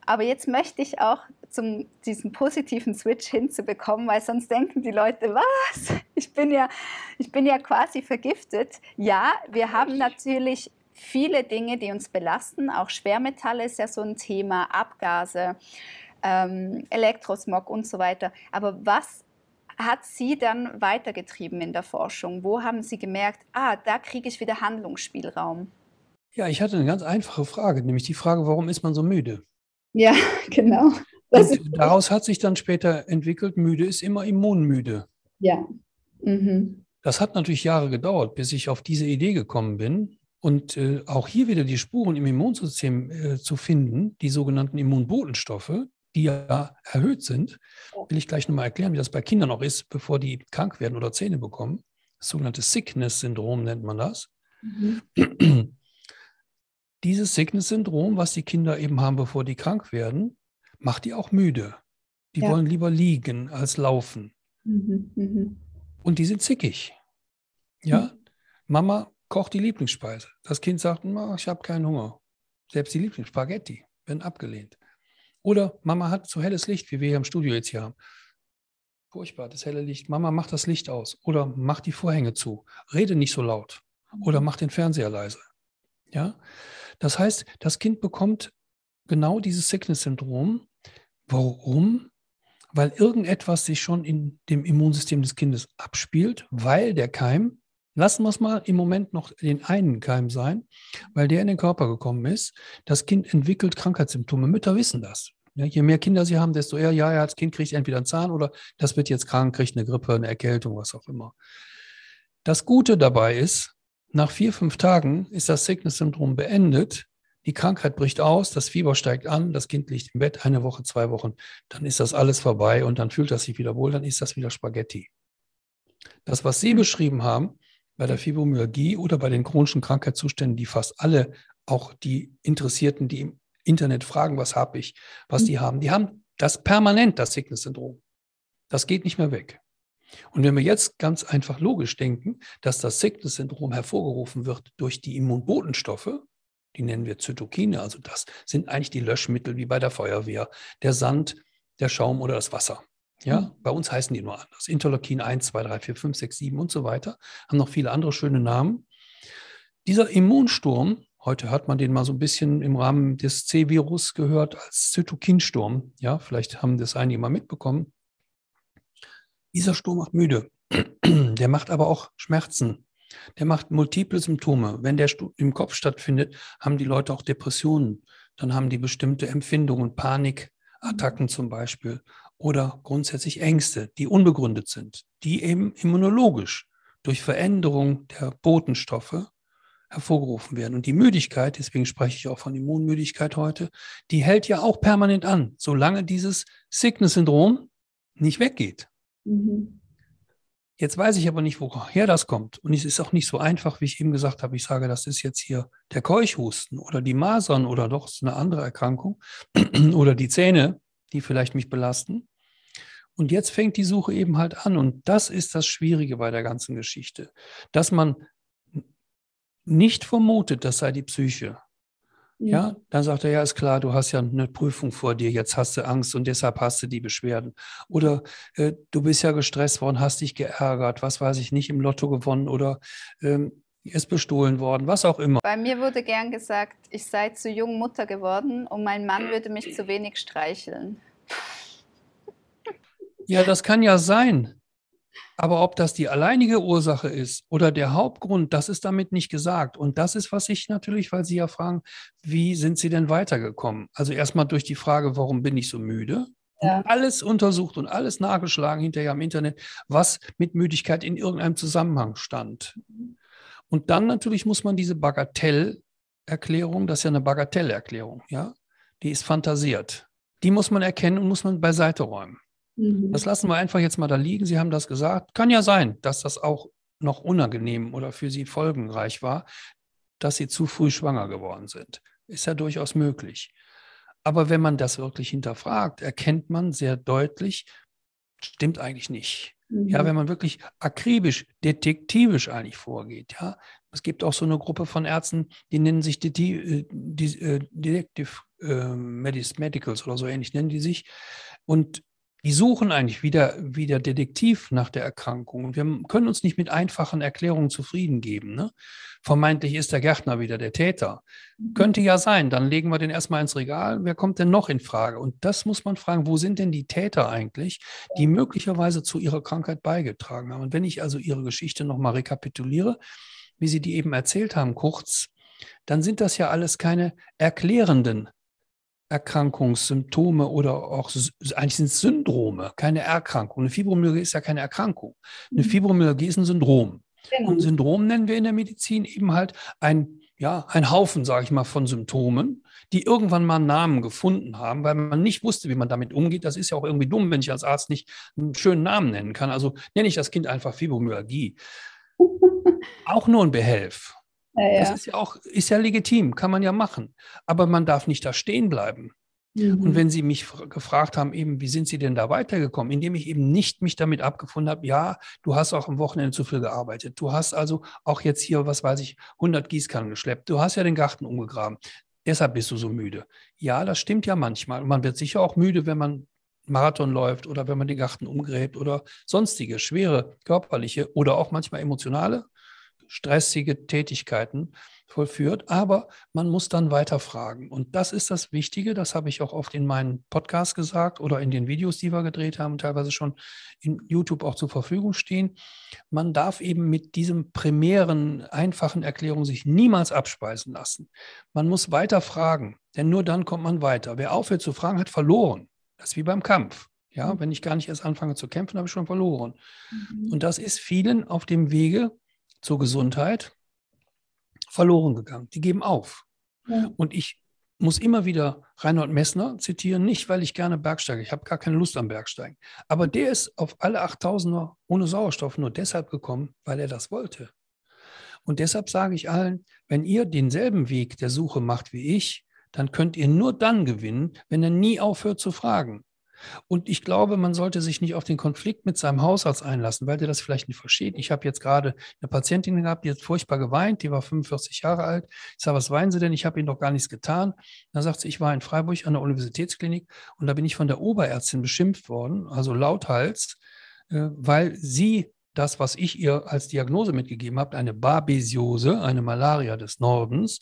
Aber jetzt möchte ich auch zum, diesen positiven Switch hinzubekommen, weil sonst denken die Leute, was? Ich bin ja, ich bin ja quasi vergiftet. Ja, wir haben natürlich viele Dinge, die uns belasten. Auch Schwermetalle ist ja so ein Thema, Abgase, ähm, Elektrosmog und so weiter. Aber was hat Sie dann weitergetrieben in der Forschung? Wo haben Sie gemerkt, ah, da kriege ich wieder Handlungsspielraum? Ja, ich hatte eine ganz einfache Frage, nämlich die Frage, warum ist man so müde? Ja, *laughs* genau. daraus hat sich dann später entwickelt, müde ist immer immunmüde. Ja. Mhm. Das hat natürlich Jahre gedauert, bis ich auf diese Idee gekommen bin. Und äh, auch hier wieder die Spuren im Immunsystem äh, zu finden, die sogenannten Immunbotenstoffe, die ja erhöht sind, will ich gleich nochmal erklären, wie das bei Kindern auch ist, bevor die krank werden oder Zähne bekommen. Das sogenannte Sickness-Syndrom nennt man das. Mhm. Dieses Sickness-Syndrom, was die Kinder eben haben, bevor die krank werden, macht die auch müde. Die ja. wollen lieber liegen als laufen. Mhm. mhm. Und die sind zickig. Ja, mhm. Mama kocht die Lieblingsspeise. Das Kind sagt, ich habe keinen Hunger. Selbst die Lieblingsspaghetti werden abgelehnt. Oder Mama hat zu helles Licht, wie wir hier im Studio jetzt hier haben. Furchtbar, das helle Licht. Mama, mach das Licht aus. Oder mach die Vorhänge zu. Rede nicht so laut. Oder mhm. mach den Fernseher leise. Ja? Das heißt, das Kind bekommt genau dieses Sickness-Syndrom. Warum? Weil irgendetwas sich schon in dem Immunsystem des Kindes abspielt, weil der Keim Lassen wir es mal im Moment noch den einen Keim sein, weil der in den Körper gekommen ist. Das Kind entwickelt Krankheitssymptome. Mütter wissen das. Ja, je mehr Kinder sie haben, desto eher, ja, ja, das Kind kriegt entweder einen Zahn oder das wird jetzt krank, kriegt eine Grippe, eine Erkältung, was auch immer. Das Gute dabei ist, nach vier, fünf Tagen ist das Sickness-Syndrom beendet. Die Krankheit bricht aus, das Fieber steigt an, das Kind liegt im Bett eine Woche, zwei Wochen. Dann ist das alles vorbei und dann fühlt das sich wieder wohl, dann ist das wieder Spaghetti. Das, was Sie mhm. beschrieben haben, bei der Fibromyalgie oder bei den chronischen Krankheitszuständen, die fast alle, auch die Interessierten, die im Internet fragen, was habe ich, was mhm. die haben, die haben das permanent, das Sickness-Syndrom. Das geht nicht mehr weg. Und wenn wir jetzt ganz einfach logisch denken, dass das Sickness-Syndrom hervorgerufen wird durch die Immunbotenstoffe, die nennen wir Zytokine, also das sind eigentlich die Löschmittel wie bei der Feuerwehr, der Sand, der Schaum oder das Wasser. Ja, mhm. bei uns heißen die nur anders. Interleukin 1, 2, 3, 4, 5, 6, 7 und so weiter. Haben noch viele andere schöne Namen. Dieser Immunsturm, heute hat man den mal so ein bisschen im Rahmen des C-Virus gehört als Zytokinsturm. Ja, vielleicht haben das einige mal mitbekommen. Dieser Sturm macht müde. *clears throat* Der macht aber auch Schmerzen. Der macht multiple Symptome. Wenn der im Kopf stattfindet, haben die Leute auch Depressionen. Dann haben die bestimmte Empfindungen, Panikattacken zum Beispiel oder grundsätzlich Ängste, die unbegründet sind, die eben immunologisch durch Veränderung der Botenstoffe hervorgerufen werden. Und die Müdigkeit, deswegen spreche ich auch von Immunmüdigkeit heute, die hält ja auch permanent an, solange dieses Sickness-Syndrom nicht weggeht. Mhm. Jetzt weiß ich aber nicht, woher das kommt. Und es ist auch nicht so einfach, wie ich eben gesagt habe. Ich sage, das ist jetzt hier der Keuchhusten oder die Masern oder doch eine andere Erkrankung *clears throat* oder die Zähne, die vielleicht mich belasten. Und jetzt fängt die Suche eben halt an. Und das ist das Schwierige bei der ganzen Geschichte, dass man nicht vermutet, das sei die Psyche. Ja. ja, dann sagt er, ja, ist klar, du hast ja eine Prüfung vor dir, jetzt hast du Angst und deshalb hast du die Beschwerden. Oder äh, du bist ja gestresst worden, hast dich geärgert, was weiß ich, nicht im Lotto gewonnen oder ähm, ist bestohlen worden, was auch immer. Bei mir wurde gern gesagt, ich sei zu jung Mutter geworden und mein Mann würde mich zu wenig streicheln. Ja, das kann ja sein. Aber ob das die alleinige Ursache ist oder der Hauptgrund, das ist damit nicht gesagt. Und das ist, was ich natürlich, weil Sie ja fragen, wie sind Sie denn weitergekommen? Also erstmal durch die Frage, warum bin ich so müde? Ja. Alles untersucht und alles nachgeschlagen hinterher im Internet, was mit Müdigkeit in irgendeinem Zusammenhang stand. Und dann natürlich muss man diese Bagatellerklärung, das ist ja eine Bagatellerklärung, ja, die ist fantasiert. Die muss man erkennen und muss man beiseite räumen. Das mhm. lassen wir einfach jetzt mal da liegen. Sie haben das gesagt. Kann ja sein, dass das auch noch unangenehm oder für Sie folgenreich war, dass Sie zu früh schwanger geworden sind. Ist ja durchaus möglich. Aber wenn man das wirklich hinterfragt, erkennt man sehr deutlich, stimmt eigentlich nicht. Mhm. Ja, wenn man wirklich akribisch, detektivisch eigentlich vorgeht, ja. Es gibt auch so eine Gruppe von Ärzten, die nennen sich äh, äh, Detective äh, Medicals oder so ähnlich nennen die sich. Und die suchen eigentlich wieder, wieder detektiv nach der Erkrankung. Und wir können uns nicht mit einfachen Erklärungen zufrieden geben. Ne? Vermeintlich ist der Gärtner wieder der Täter. Mhm. Könnte ja sein, dann legen wir den erstmal ins Regal. Wer kommt denn noch in Frage? Und das muss man fragen, wo sind denn die Täter eigentlich, die möglicherweise zu ihrer Krankheit beigetragen haben? Und wenn ich also ihre Geschichte nochmal rekapituliere, wie Sie die eben erzählt haben, kurz, dann sind das ja alles keine erklärenden Erkrankungssymptome oder auch eigentlich sind es Syndrome, keine Erkrankung. Eine Fibromyalgie ist ja keine Erkrankung. Eine mhm. Fibromyalgie ist ein Syndrom. Genau. Und Syndrom nennen wir in der Medizin eben halt ein, ja, ein Haufen, sage ich mal, von Symptomen, die irgendwann mal einen Namen gefunden haben, weil man nicht wusste, wie man damit umgeht. Das ist ja auch irgendwie dumm, wenn ich als Arzt nicht einen schönen Namen nennen kann. Also nenne ich das Kind einfach Fibromyalgie. *laughs* auch nur ein Behelf. Ja, ja. Das ist ja auch, ist ja legitim, kann man ja machen. Aber man darf nicht da stehen bleiben. Mhm. Und wenn Sie mich gefragt haben, eben, wie sind Sie denn da weitergekommen, indem ich eben nicht mich damit abgefunden habe, ja, du hast auch am Wochenende zu viel gearbeitet. Du hast also auch jetzt hier, was weiß ich, 100 Gießkannen geschleppt. Du hast ja den Garten umgegraben. Deshalb bist du so müde. Ja, das stimmt ja manchmal. Und man wird sicher auch müde, wenn man Marathon läuft oder wenn man den Garten umgräbt oder sonstige schwere körperliche oder auch manchmal emotionale stressige Tätigkeiten vollführt, aber man muss dann weiter fragen. Und das ist das Wichtige, das habe ich auch oft in meinen Podcasts gesagt oder in den Videos, die wir gedreht haben, teilweise schon in YouTube auch zur Verfügung stehen. Man darf eben mit diesem primären, einfachen Erklärung sich niemals abspeisen lassen. Man muss weiter fragen, denn nur dann kommt man weiter. Wer aufhört zu fragen, hat verloren. Das ist wie beim Kampf. Ja, mhm. wenn ich gar nicht erst anfange zu kämpfen, habe ich schon verloren. Mhm. Und das ist vielen auf dem Wege zur Gesundheit verloren gegangen. Die geben auf. Ja. Und ich muss immer wieder Reinhold Messner zitieren, nicht weil ich gerne Bergsteige, ich habe gar keine Lust am Bergsteigen, aber der ist auf alle 8000er ohne Sauerstoff nur deshalb gekommen, weil er das wollte. Und deshalb sage ich allen, wenn ihr denselben Weg der Suche macht wie ich, dann könnt ihr nur dann gewinnen, wenn er nie aufhört zu fragen. Und ich glaube, man sollte sich nicht auf den Konflikt mit seinem Hausarzt einlassen, weil der das vielleicht nicht versteht. Ich habe jetzt gerade eine Patientin gehabt, die hat furchtbar geweint, die war 45 Jahre alt. Ich sage, was weinen Sie denn? Ich habe Ihnen doch gar nichts getan. Dann sagt sie, ich war in Freiburg an der Universitätsklinik und da bin ich von der Oberärztin beschimpft worden, also lauthals, äh, weil sie das, was ich ihr als Diagnose mitgegeben habe, eine Barbesiose, eine Malaria des Nordens,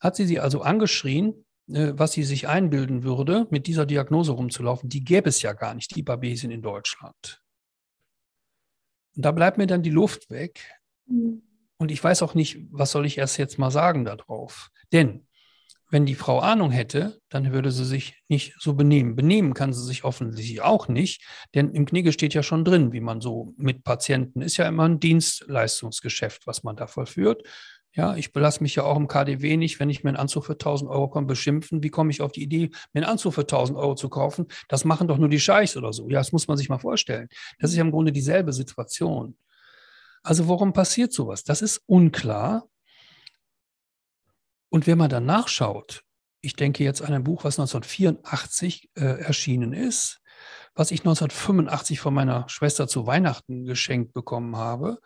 hat sie sie also angeschrien äh, was sie sich einbilden würde, mit dieser Diagnose rumzulaufen, die gäbe es ja gar nicht, die Babesien in Deutschland. Und da bleibt mir dann die Luft weg. Mhm. Und ich weiß auch nicht, was soll ich erst jetzt mal sagen darauf. Denn wenn die Frau Ahnung hätte, dann würde sie sich nicht so benehmen. Benehmen kann sie sich offensichtlich auch nicht, denn im Knigge steht ja schon drin, wie man so mit Patienten ist ja immer ein Dienstleistungsgeschäft, was man da vollführt. Ja, ich belasse mich ja auch im KDW nicht, wenn ich mir einen Anzug für 1000 Euro komme, beschimpfen. Wie komme ich auf die Idee, mir einen Anzug für 1000 Euro zu kaufen? Das machen doch nur die Scheichs oder so. Ja, das muss man sich mal vorstellen. Das ist ja im Grunde dieselbe Situation. Also warum passiert sowas? Das ist unklar. Und wenn man dann nachschaut, ich denke jetzt an ein Buch, was 1984 äh, erschienen ist, was ich 1985 von meiner Schwester zu Weihnachten geschenkt bekommen habe.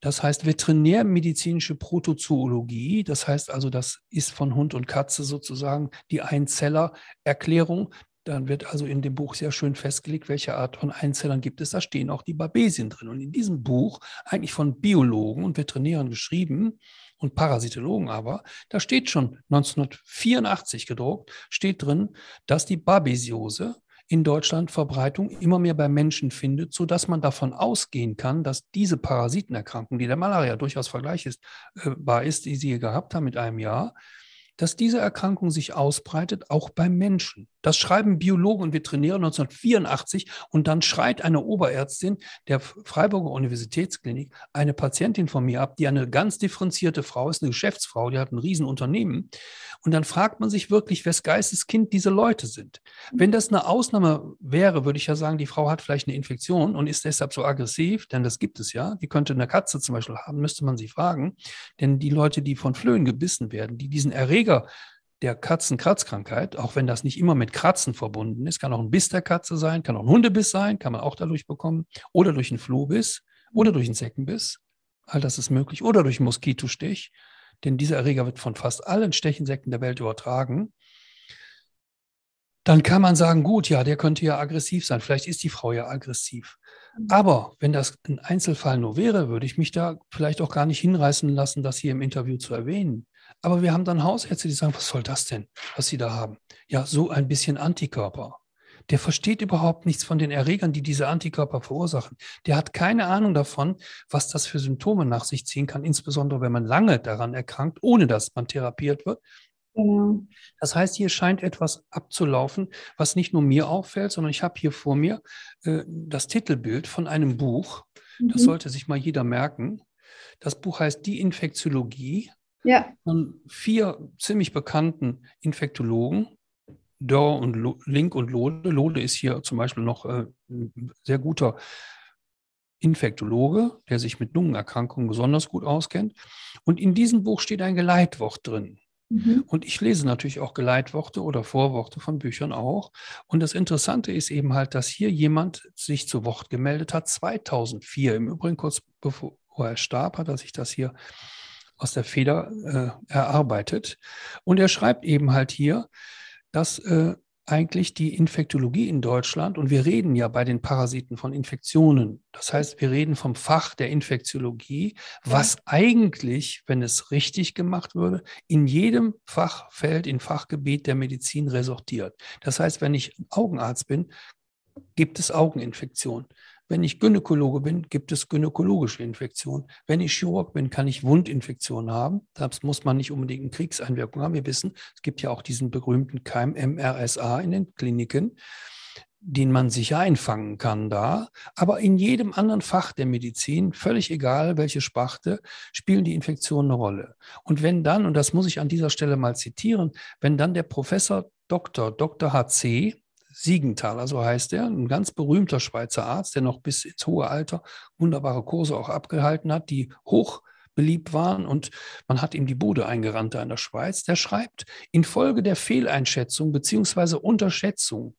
Das heißt veterinärmedizinische Protozoologie, das heißt also, das ist von Hund und Katze sozusagen die Einzeller-Erklärung. Dann wird also in dem Buch sehr schön festgelegt, welche Art von Einzellern gibt es. Da stehen auch die Babesien drin. Und in diesem Buch, eigentlich von Biologen und Veterinären geschrieben und Parasitologen aber, da steht schon 1984 gedruckt, steht drin, dass die Babesiose in Deutschland Verbreitung immer mehr bei Menschen findet, sodass man davon ausgehen kann, dass diese Parasitenerkrankung, die der Malaria durchaus vergleichbar äh, ist, die sie hier gehabt haben mit einem Jahr, dass diese Erkrankung sich ausbreitet, auch bei Menschen. Das schreiben Biologen und Veterinäre 1984 und dann schreit eine Oberärztin der Freiburger Universitätsklinik eine Patientin von mir ab, die eine ganz differenzierte Frau ist, eine Geschäftsfrau, die hat ein Riesenunternehmen. Und dann fragt man sich wirklich, wes Geisteskind diese Leute sind. Wenn das eine Ausnahme wäre, würde ich ja sagen, die Frau hat vielleicht eine Infektion und ist deshalb so aggressiv, denn das gibt es ja. Die könnte eine Katze zum Beispiel haben, müsste man sie fragen. Denn die Leute, die von Flöhen gebissen werden, die diesen Erreger der Katzenkratzkrankheit, auch wenn das nicht immer mit Kratzen verbunden ist, kann auch ein Biss der Katze sein, kann auch ein Hundebiss sein, kann man auch dadurch bekommen, oder durch einen Flohbiss oder durch einen Zeckenbiss, all das ist möglich, oder durch einen Moskitostich, denn dieser Erreger wird von fast allen Stechinsekten der Welt übertragen. Dann kann man sagen, gut, ja, der könnte ja aggressiv sein, vielleicht ist die Frau ja aggressiv. Mhm. Aber wenn das ein Einzelfall nur wäre, würde ich mich da vielleicht auch gar nicht hinreißen lassen, das hier im Interview zu erwähnen. Aber wir haben dann Hausärzte, die sagen, was soll das denn, was Sie da haben? Ja, so ein bisschen Antikörper. Der versteht überhaupt nichts von den Erregern, die diese Antikörper verursachen. Der hat keine Ahnung davon, was das für Symptome nach sich ziehen kann, insbesondere wenn man lange daran erkrankt, ohne dass man therapiert wird. Genau. Das heißt, hier scheint etwas abzulaufen, was nicht nur mir auffällt, sondern ich habe hier vor mir äh, das Titelbild von einem Buch. Mhm. Das sollte sich mal jeder merken. Das Buch heißt Die Infektiologie ja. von vier ziemlich bekannten Infektologen, Dörr und Lo Link und Lode. Lode ist hier zum Beispiel noch äh, ein sehr guter Infektologe, der sich mit Lungenerkrankungen besonders gut auskennt. Und in diesem Buch steht ein Geleitwort drin. Mhm. Und ich lese natürlich auch Geleitworte oder Vorworte von Büchern auch. Und das Interessante ist eben halt, dass hier jemand sich zu Wort gemeldet hat, 2004. Im Übrigen kurz bevor er starb, hat er sich das hier aus der Feder äh, erarbeitet. Und er schreibt eben halt hier, dass äh, eigentlich die Infektologie in Deutschland, und wir reden ja bei den Parasiten von Infektionen, das heißt, wir reden vom Fach der Infektiologie, was eigentlich, wenn es richtig gemacht würde, in jedem Fachfeld, in Fachgebiet der Medizin resortiert. Das heißt, wenn ich Augenarzt bin, gibt es Augeninfektionen. Wenn ich Gynäkologe bin, gibt es gynäkologische Infektionen. Wenn ich Chirurg bin, kann ich Wundinfektionen haben. Das muss man nicht unbedingt in Kriegseinwirkungen haben. Wir wissen, es gibt ja auch diesen berühmten Keim MRSA in den Kliniken, den man sicher einfangen kann da. Aber in jedem anderen Fach der Medizin, völlig egal welche Sparte, spielen die Infektionen eine Rolle. Und wenn dann, und das muss ich an dieser Stelle mal zitieren, wenn dann der Professor Dr. Dr. HC Siegenthaler, so also heißt er, ein ganz berühmter Schweizer Arzt, der noch bis ins hohe Alter wunderbare Kurse auch abgehalten hat, die hoch beliebt waren und man hat ihm die Bude eingerannt da in der Schweiz. Der schreibt, infolge der Fehleinschätzung beziehungsweise Unterschätzung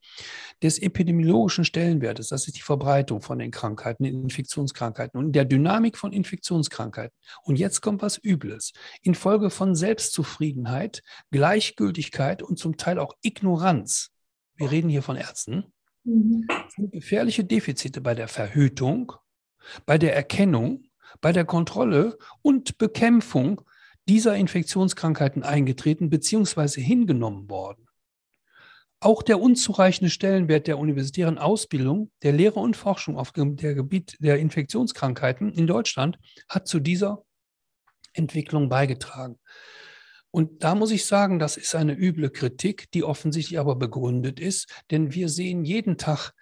des epidemiologischen Stellenwertes, das ist die Verbreitung von den Krankheiten, den Infektionskrankheiten und der Dynamik von Infektionskrankheiten. Und jetzt kommt was Übles. Infolge von Selbstzufriedenheit, Gleichgültigkeit und zum Teil auch Ignoranz wir reden hier von Ärzten, mhm. sind gefährliche Defizite bei der Verhütung, bei der Erkennung, bei der Kontrolle und Bekämpfung dieser Infektionskrankheiten eingetreten bzw. hingenommen worden. Auch der unzureichende Stellenwert der universitären Ausbildung, der Lehre und Forschung auf dem Gebiet der Infektionskrankheiten in Deutschland hat zu dieser Entwicklung beigetragen. Und da muss ich sagen, das ist eine üble Kritik, die offensichtlich aber begründet ist, denn wir sehen jeden Tag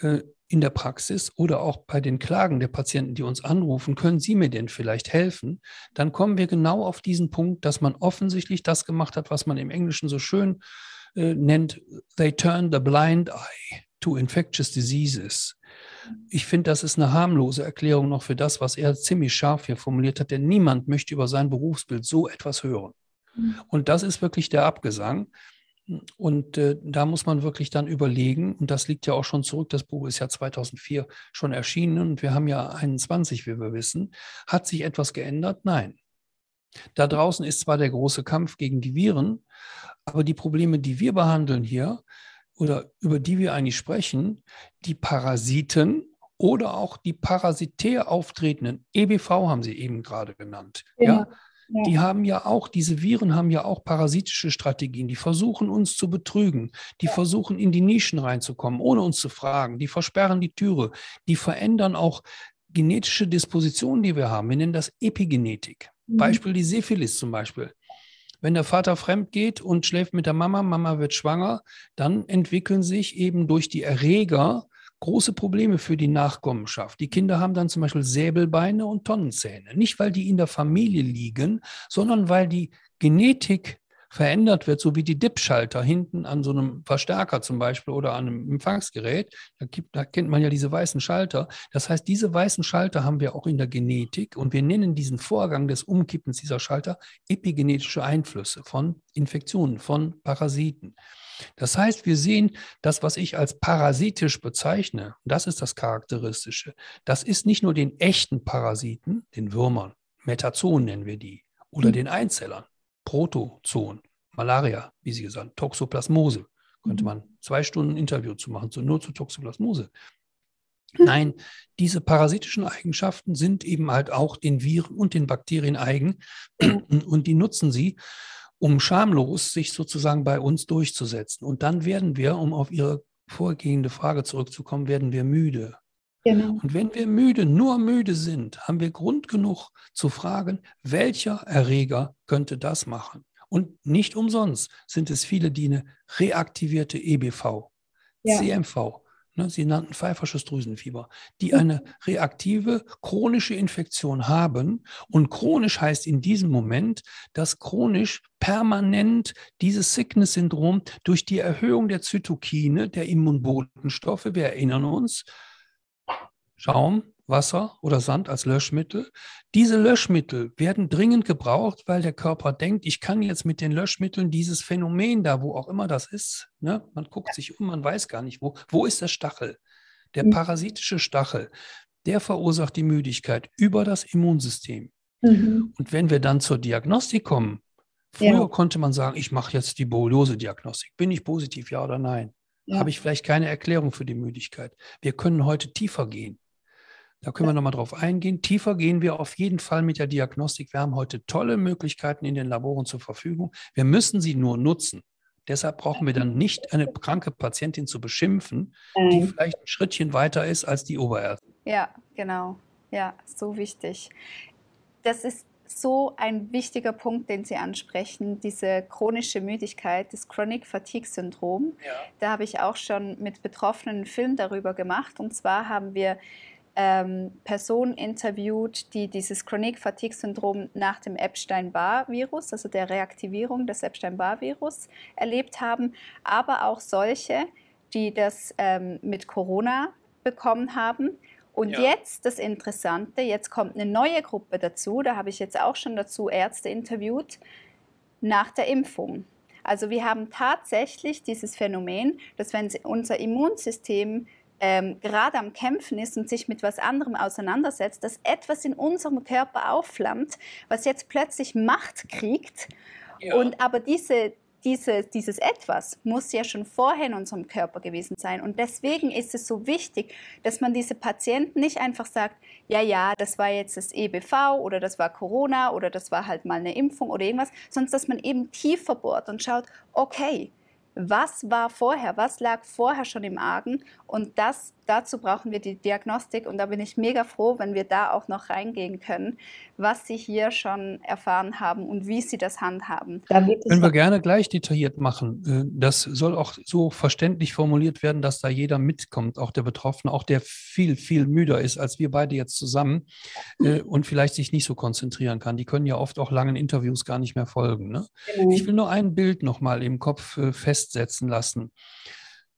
äh, in der Praxis oder auch bei den Klagen der Patienten, die uns anrufen, können Sie mir denn vielleicht helfen? Dann kommen wir genau auf diesen Punkt, dass man offensichtlich das gemacht hat, was man im Englischen so schön äh, nennt, they turn the blind eye to infectious diseases. Ich finde, das ist eine harmlose Erklärung noch für das, was er ziemlich scharf hier formuliert hat, denn niemand möchte über sein Berufsbild so etwas hören. Mhm. Und das ist wirklich der Abgesang. Und äh, da muss man wirklich dann überlegen, und das liegt ja auch schon zurück, das Buch ist ja 2004 schon erschienen und wir haben ja 21, wie wir wissen. Hat sich etwas geändert? Nein. Da draußen ist zwar der große Kampf gegen die Viren, aber die Probleme, die wir behandeln hier oder über die wir eigentlich sprechen, die Parasiten oder auch die parasitär auftretenden, EBV haben Sie eben gerade genannt, ja. ja ja. Die haben ja auch, diese Viren haben ja auch parasitische Strategien. Die versuchen uns zu betrügen. Die ja. versuchen in die Nischen reinzukommen, ohne uns zu fragen. Die versperren die Türe. Die verändern auch genetische Dispositionen, die wir haben. Wir nennen das Epigenetik. Mhm. Beispiel die Syphilis zum Beispiel. Wenn der Vater fremd geht und schläft mit der Mama, Mama wird schwanger, dann entwickeln sich eben durch die Erreger große Probleme für die Nachkommenschaft. Die Kinder haben dann zum Beispiel Säbelbeine und Tonnenzähne. Nicht, weil die in der Familie liegen, sondern weil die Genetik verändert wird, so wie die Dip-Schalter hinten an so einem Verstärker zum Beispiel oder an einem Empfangsgerät. Da, gibt, da kennt man ja diese weißen Schalter. Das heißt, diese weißen Schalter haben wir auch in der Genetik und wir nennen diesen Vorgang des Umkippens dieser Schalter epigenetische Einflüsse von Infektionen, von Parasiten. Das heißt, wir sehen das, was ich als parasitisch bezeichne, das ist das Charakteristische. Das ist nicht nur den echten Parasiten, den Würmern, Metazonen nennen wir die, oder mhm. den Einzellern, Protozoen, Malaria, wie sie gesagt, Toxoplasmose. Könnte mhm. man zwei Stunden Interview zu machen, nur zu Toxoplasmose. Hm. Nein, diese parasitischen Eigenschaften sind eben halt auch den Viren und den Bakterien eigen *clears throat* und die nutzen sie um schamlos sich sozusagen bei uns durchzusetzen. Und dann werden wir, um auf Ihre vorgehende Frage zurückzukommen, werden wir müde. Genau. Und wenn wir müde, nur müde sind, haben wir Grund genug zu fragen, welcher Erreger könnte das machen? Und nicht umsonst sind es viele, die eine reaktivierte EBV, ja. CMV, Ne, sie nannten pfeifersches Drüsenfieber, die mhm. eine reaktive chronische Infektion haben. Und chronisch heißt in diesem Moment, dass chronisch permanent dieses Sickness-Syndrom durch die Erhöhung der Zytokine, der Immunbotenstoffe, wir erinnern uns, Schaum, Wasser oder Sand als Löschmittel. Diese Löschmittel werden dringend gebraucht, weil der Körper denkt, ich kann jetzt mit den Löschmitteln dieses Phänomen da, wo auch immer das ist, ne? man guckt sich um, man weiß gar nicht, wo, wo ist der Stachel? Der mhm. parasitische Stachel, der verursacht die Müdigkeit über das Immunsystem. Mhm. Und wenn wir dann zur Diagnostik kommen, früher ja. konnte man sagen, ich mache jetzt die Borreliose-Diagnostik. Bin ich positiv, ja oder nein? Ja. Habe ich vielleicht keine Erklärung für die Müdigkeit? Wir können heute tiefer gehen. Da können wir nochmal drauf eingehen. Tiefer gehen wir auf jeden Fall mit der Diagnostik. Wir haben heute tolle Möglichkeiten in den Laboren zur Verfügung. Wir müssen sie nur nutzen. Deshalb brauchen wir dann nicht eine kranke Patientin zu beschimpfen, die mhm. vielleicht ein Schrittchen weiter ist als die Oberärztin. Ja, genau. Ja, so wichtig. Das ist so ein wichtiger Punkt, den Sie ansprechen, diese chronische Müdigkeit, das Chronic Fatigue Syndrom. Ja. Da habe ich auch schon mit Betroffenen einen Film darüber gemacht. Und zwar haben wir ähm, Personen interviewt, die dieses chronik Fatigue Syndrom nach dem Epstein-Barr-Virus, also der Reaktivierung des Epstein-Barr-Virus, erlebt haben, aber auch solche, die das ähm, mit Corona bekommen haben. Und ja. jetzt das Interessante, jetzt kommt eine neue Gruppe dazu, da habe ich jetzt auch schon dazu Ärzte interviewt, nach der Impfung. Also wir haben tatsächlich dieses Phänomen, dass wenn unser Immunsystem ähm, gerade am Kämpfen ist und sich mit was anderem auseinandersetzt, dass etwas in unserem Körper aufflammt, was jetzt plötzlich Macht kriegt. Ja. Und aber diese, diese, dieses Etwas muss ja schon vorher in unserem Körper gewesen sein. Und deswegen ist es so wichtig, dass man diese Patienten nicht einfach sagt, ja, ja, das war jetzt das EBV oder das war Corona oder das war halt mal eine Impfung oder irgendwas, sondern dass man eben tiefer bohrt und schaut, okay, was war vorher, was lag vorher schon im Argen und das, dazu brauchen wir die Diagnostik und da bin ich mega froh, wenn wir da auch noch reingehen können, was Sie hier schon erfahren haben und wie Sie das handhaben. Da können wir gerne gleich detailliert machen. Äh, das soll auch so verständlich formuliert werden, dass da jeder mitkommt, auch der Betroffene, auch der viel, viel müder ist als wir beide jetzt zusammen äh, und vielleicht sich nicht so konzentrieren kann. Die können ja oft auch langen Interviews gar nicht mehr folgen. Ne? Genau. Ich will nur ein Bild nochmal im Kopf äh, fest festsetzen lassen.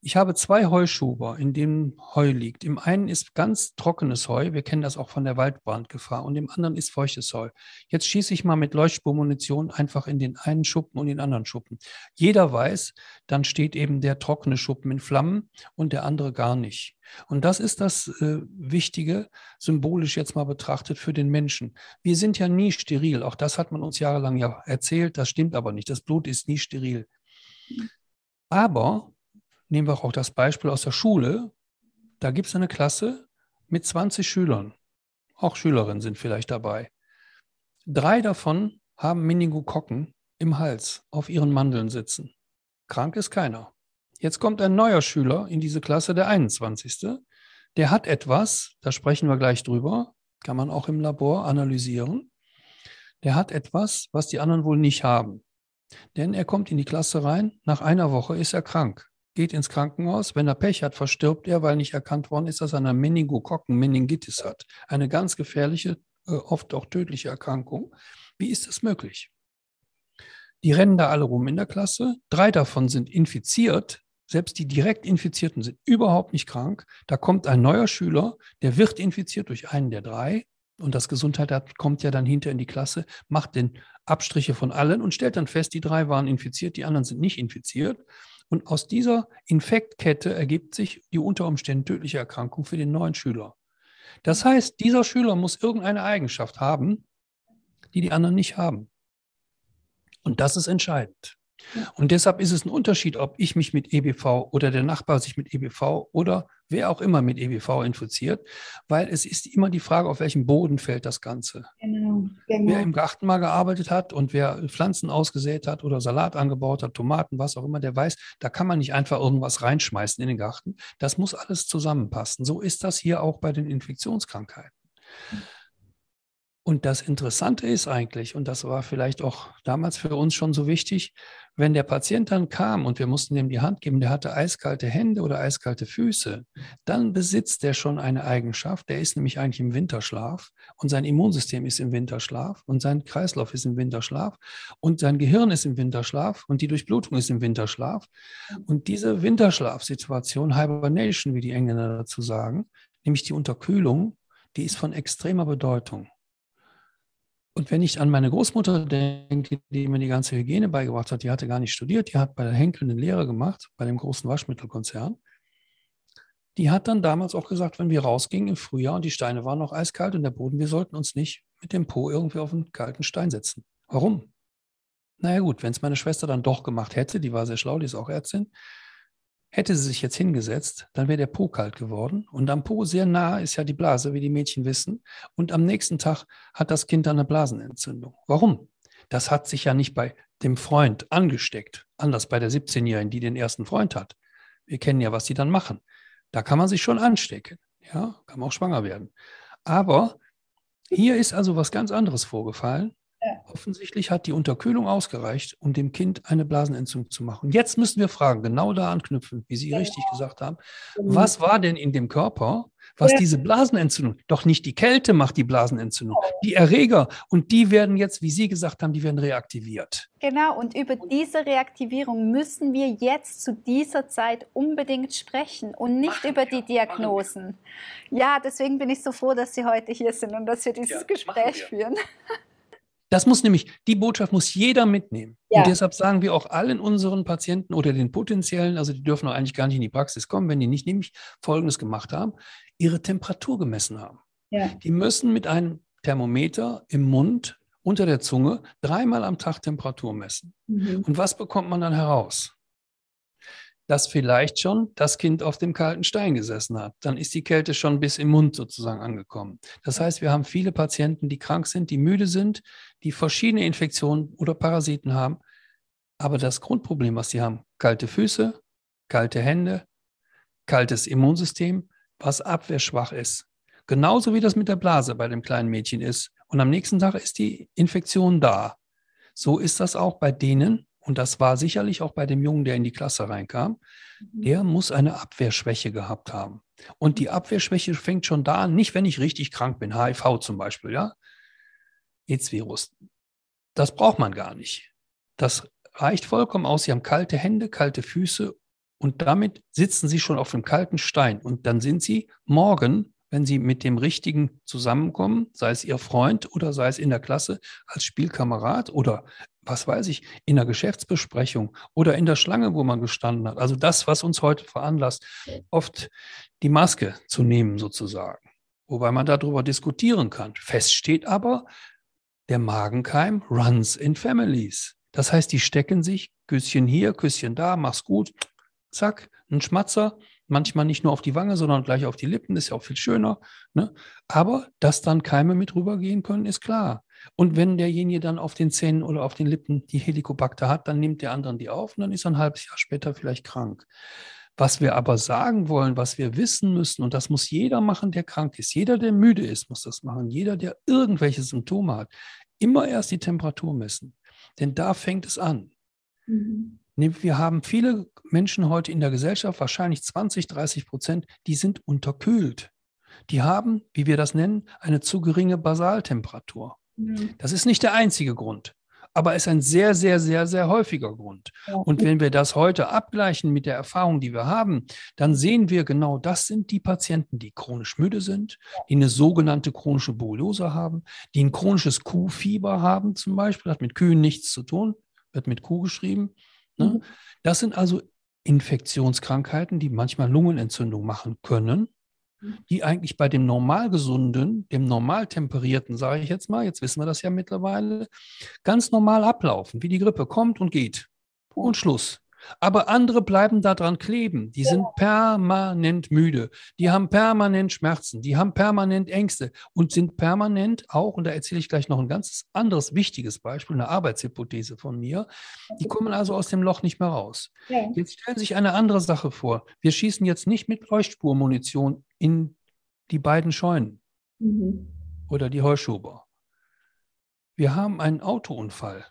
Ich habe zwei Heuschuber, in denen Heu liegt. Im einen ist ganz trockenes Heu, wir kennen das auch von der Waldbrandgefahr, und im anderen ist feuchtes Heu. Jetzt schieße ich mal mit Leuchtspurmunition einfach in den einen Schuppen und den anderen Schuppen. Jeder weiß, dann steht eben der trockene Schuppen in Flammen und der andere gar nicht. Und das ist das äh, Wichtige, symbolisch jetzt mal betrachtet, für den Menschen. Wir sind ja nie steril, auch das hat man uns jahrelang ja erzählt, das stimmt aber nicht. Das Blut ist nie steril. Aber nehmen wir auch das Beispiel aus der Schule. Da gibt es eine Klasse mit 20 Schülern. Auch Schülerinnen sind vielleicht dabei. Drei davon haben Meningokokken im Hals auf ihren Mandeln sitzen. Krank ist keiner. Jetzt kommt ein neuer Schüler in diese Klasse, der 21. Der hat etwas, da sprechen wir gleich drüber, kann man auch im Labor analysieren. Der hat etwas, was die anderen wohl nicht haben. Denn er kommt in die Klasse rein, nach einer Woche ist er krank, geht ins Krankenhaus, wenn er Pech hat, verstirbt er, weil nicht erkannt worden ist, dass er eine Meningokokken, Meningitis hat. Eine ganz gefährliche, äh, oft auch tödliche Erkrankung. Wie ist das möglich? Die rennen da alle rum in der Klasse. Drei davon sind infiziert, selbst die direkt Infizierten sind überhaupt nicht krank. Da kommt ein neuer Schüler, der wird infiziert durch einen der drei, und das Gesundheitsamt kommt ja dann hinter in die Klasse, macht den Abstriche von allen und stellt dann fest, die drei waren infiziert, die anderen sind nicht infiziert. Und aus dieser Infektkette ergibt sich die unter Umständen tödliche Erkrankung für den neuen Schüler. Das heißt, dieser Schüler muss irgendeine Eigenschaft haben, die die anderen nicht haben. Und das ist entscheidend. Und deshalb ist es ein Unterschied, ob ich mich mit EBV oder der Nachbar sich mit EBV oder wer auch immer mit EBV infiziert, weil es ist immer die Frage, auf welchem Boden fällt das Ganze. Genau, genau. Wer im Garten mal gearbeitet hat und wer Pflanzen ausgesät hat oder Salat angebaut hat, Tomaten, was auch immer, der weiß, da kann man nicht einfach irgendwas reinschmeißen in den Garten. Das muss alles zusammenpassen. So ist das hier auch bei den Infektionskrankheiten. Mhm. Und das Interessante ist eigentlich, und das war vielleicht auch damals für uns schon so wichtig, wenn der Patient dann kam und wir mussten ihm die Hand geben, der hatte eiskalte Hände oder eiskalte Füße, dann besitzt der schon eine Eigenschaft, der ist nämlich eigentlich im Winterschlaf und sein Immunsystem ist im Winterschlaf und sein Kreislauf ist im Winterschlaf und sein Gehirn ist im Winterschlaf und die Durchblutung ist im Winterschlaf. Und diese Winterschlafsituation, Hibernation, wie die Engländer dazu sagen, nämlich die Unterkühlung, die ist von extremer Bedeutung. Und wenn ich an meine Großmutter denke, die mir die ganze Hygiene beigebracht hat, die hatte gar nicht studiert, die hat bei der Henkel eine Lehre gemacht, bei dem großen Waschmittelkonzern. Die hat dann damals auch gesagt, wenn wir rausgingen im Frühjahr und die Steine waren noch eiskalt und der Boden, wir sollten uns nicht mit dem Po irgendwie auf einen kalten Stein setzen. Warum? Naja gut, wenn es meine Schwester dann doch gemacht hätte, die war sehr schlau, die ist auch Ärztin, Hätte sie sich jetzt hingesetzt, dann wäre der Po kalt geworden. Und am Po sehr nah ist ja die Blase, wie die Mädchen wissen. Und am nächsten Tag hat das Kind dann eine Blasenentzündung. Warum? Das hat sich ja nicht bei dem Freund angesteckt. Anders bei der 17-Jährigen, die den ersten Freund hat. Wir kennen ja, was die dann machen. Da kann man sich schon anstecken. Ja, kann man auch schwanger werden. Aber hier ist also was ganz anderes vorgefallen. Offensichtlich hat die Unterkühlung ausgereicht, um dem Kind eine Blasenentzündung zu machen. Jetzt müssen wir fragen, genau da anknüpfen, wie Sie ja. richtig genau. gesagt haben, genau. was war denn in dem Körper, was ja. diese Blasenentzündung, doch nicht die Kälte macht die Blasenentzündung, genau. die Erreger und die werden jetzt, wie Sie gesagt haben, die werden reaktiviert. Genau, und über diese Reaktivierung müssen wir jetzt zu dieser Zeit unbedingt sprechen und nicht Ach, über die Diagnosen. Ja, deswegen bin ich so froh, dass Sie heute hier sind und dass wir dieses Gespräch wir. führen. Das muss nämlich, die Botschaft muss jeder mitnehmen. Ja. Und deshalb sagen wir auch allen unseren Patienten oder den potenziellen, also die dürfen auch eigentlich gar nicht in die Praxis kommen, wenn die nicht nämlich Folgendes gemacht haben, ihre Temperatur gemessen haben. Ja. Die müssen mit einem Thermometer im Mund unter der Zunge dreimal am Tag Temperatur messen. Mhm. Und was bekommt man dann heraus? dass vielleicht schon das Kind auf dem kalten Stein gesessen hat. Dann ist die Kälte schon bis im Mund sozusagen angekommen. Das heißt, wir haben viele Patienten, die krank sind, die müde sind, die verschiedene Infektionen oder Parasiten haben. Aber das Grundproblem, was sie haben, kalte Füße, kalte Hände, kaltes Immunsystem, was abwehrschwach ist. Genauso wie das mit der Blase bei dem kleinen Mädchen ist. Und am nächsten Tag ist die Infektion da. So ist das auch bei denen, und das war sicherlich auch bei dem Jungen, der in die Klasse reinkam. Mhm. Der muss eine Abwehrschwäche gehabt haben. Und die mhm. Abwehrschwäche fängt schon da an, nicht wenn ich richtig krank bin, HIV zum Beispiel, ja. AIDS-Virus. Das braucht man gar nicht. Das reicht vollkommen aus. Sie haben kalte Hände, kalte Füße und damit sitzen sie schon auf einem kalten Stein. Und dann sind sie morgen wenn sie mit dem Richtigen zusammenkommen, sei es ihr Freund oder sei es in der Klasse als Spielkamerad oder was weiß ich, in der Geschäftsbesprechung oder in der Schlange, wo man gestanden hat. Also das, was uns heute veranlasst, oft die Maske zu nehmen sozusagen. Wobei man darüber diskutieren kann. Fest steht aber, der Magenkeim runs in families. Das heißt, die stecken sich Küsschen hier, Küsschen da, mach's gut, zack, ein Schmatzer, manchmal nicht nur auf die Wange, sondern gleich auf die Lippen, ist ja auch viel schöner. Ne? Aber dass dann Keime mit rübergehen können, ist klar. Und wenn derjenige dann auf den Zähnen oder auf den Lippen die Helicobacter hat, dann nimmt der andere die auf und dann ist er ein halbes Jahr später vielleicht krank. Was wir aber sagen wollen, was wir wissen müssen, und das muss jeder machen, der krank ist, jeder, der müde ist, muss das machen, jeder, der irgendwelche Symptome hat, immer erst die Temperatur messen. Denn da fängt es an. Mhm. Wir haben viele Menschen heute in der Gesellschaft, wahrscheinlich 20, 30 Prozent, die sind unterkühlt. Die haben, wie wir das nennen, eine zu geringe Basaltemperatur. Mhm. Das ist nicht der einzige Grund, aber es ist ein sehr, sehr, sehr, sehr häufiger Grund. Ja. Und wenn wir das heute abgleichen mit der Erfahrung, die wir haben, dann sehen wir genau, das sind die Patienten, die chronisch müde sind, die eine sogenannte chronische Borreliose haben, die ein chronisches Kuhfieber haben zum Beispiel, hat mit Kühen nichts zu tun, wird mit Kuh geschrieben. Ne? Mhm. Das sind also Infektionskrankheiten, die manchmal Lungenentzündung machen können, mhm. die eigentlich bei dem normalgesunden, dem normaltemperierten, sage ich jetzt mal, jetzt wissen wir das ja mittlerweile, ganz normal ablaufen, wie die Grippe kommt und geht. Und Schluss. Aber andere bleiben daran kleben. Die sind permanent müde. Die haben permanent Schmerzen. Die haben permanent Ängste und sind permanent auch, und da erzähle ich gleich noch ein ganz anderes wichtiges Beispiel, eine Arbeitshypothese von mir. Die mhm. kommen also aus dem Loch nicht mehr raus. Okay. Jetzt stellen Sie sich eine andere Sache vor. Wir schießen jetzt nicht mit Leuchtspurmunition in die beiden Scheunen mhm. oder die Heuschuber. Wir haben einen Autounfall.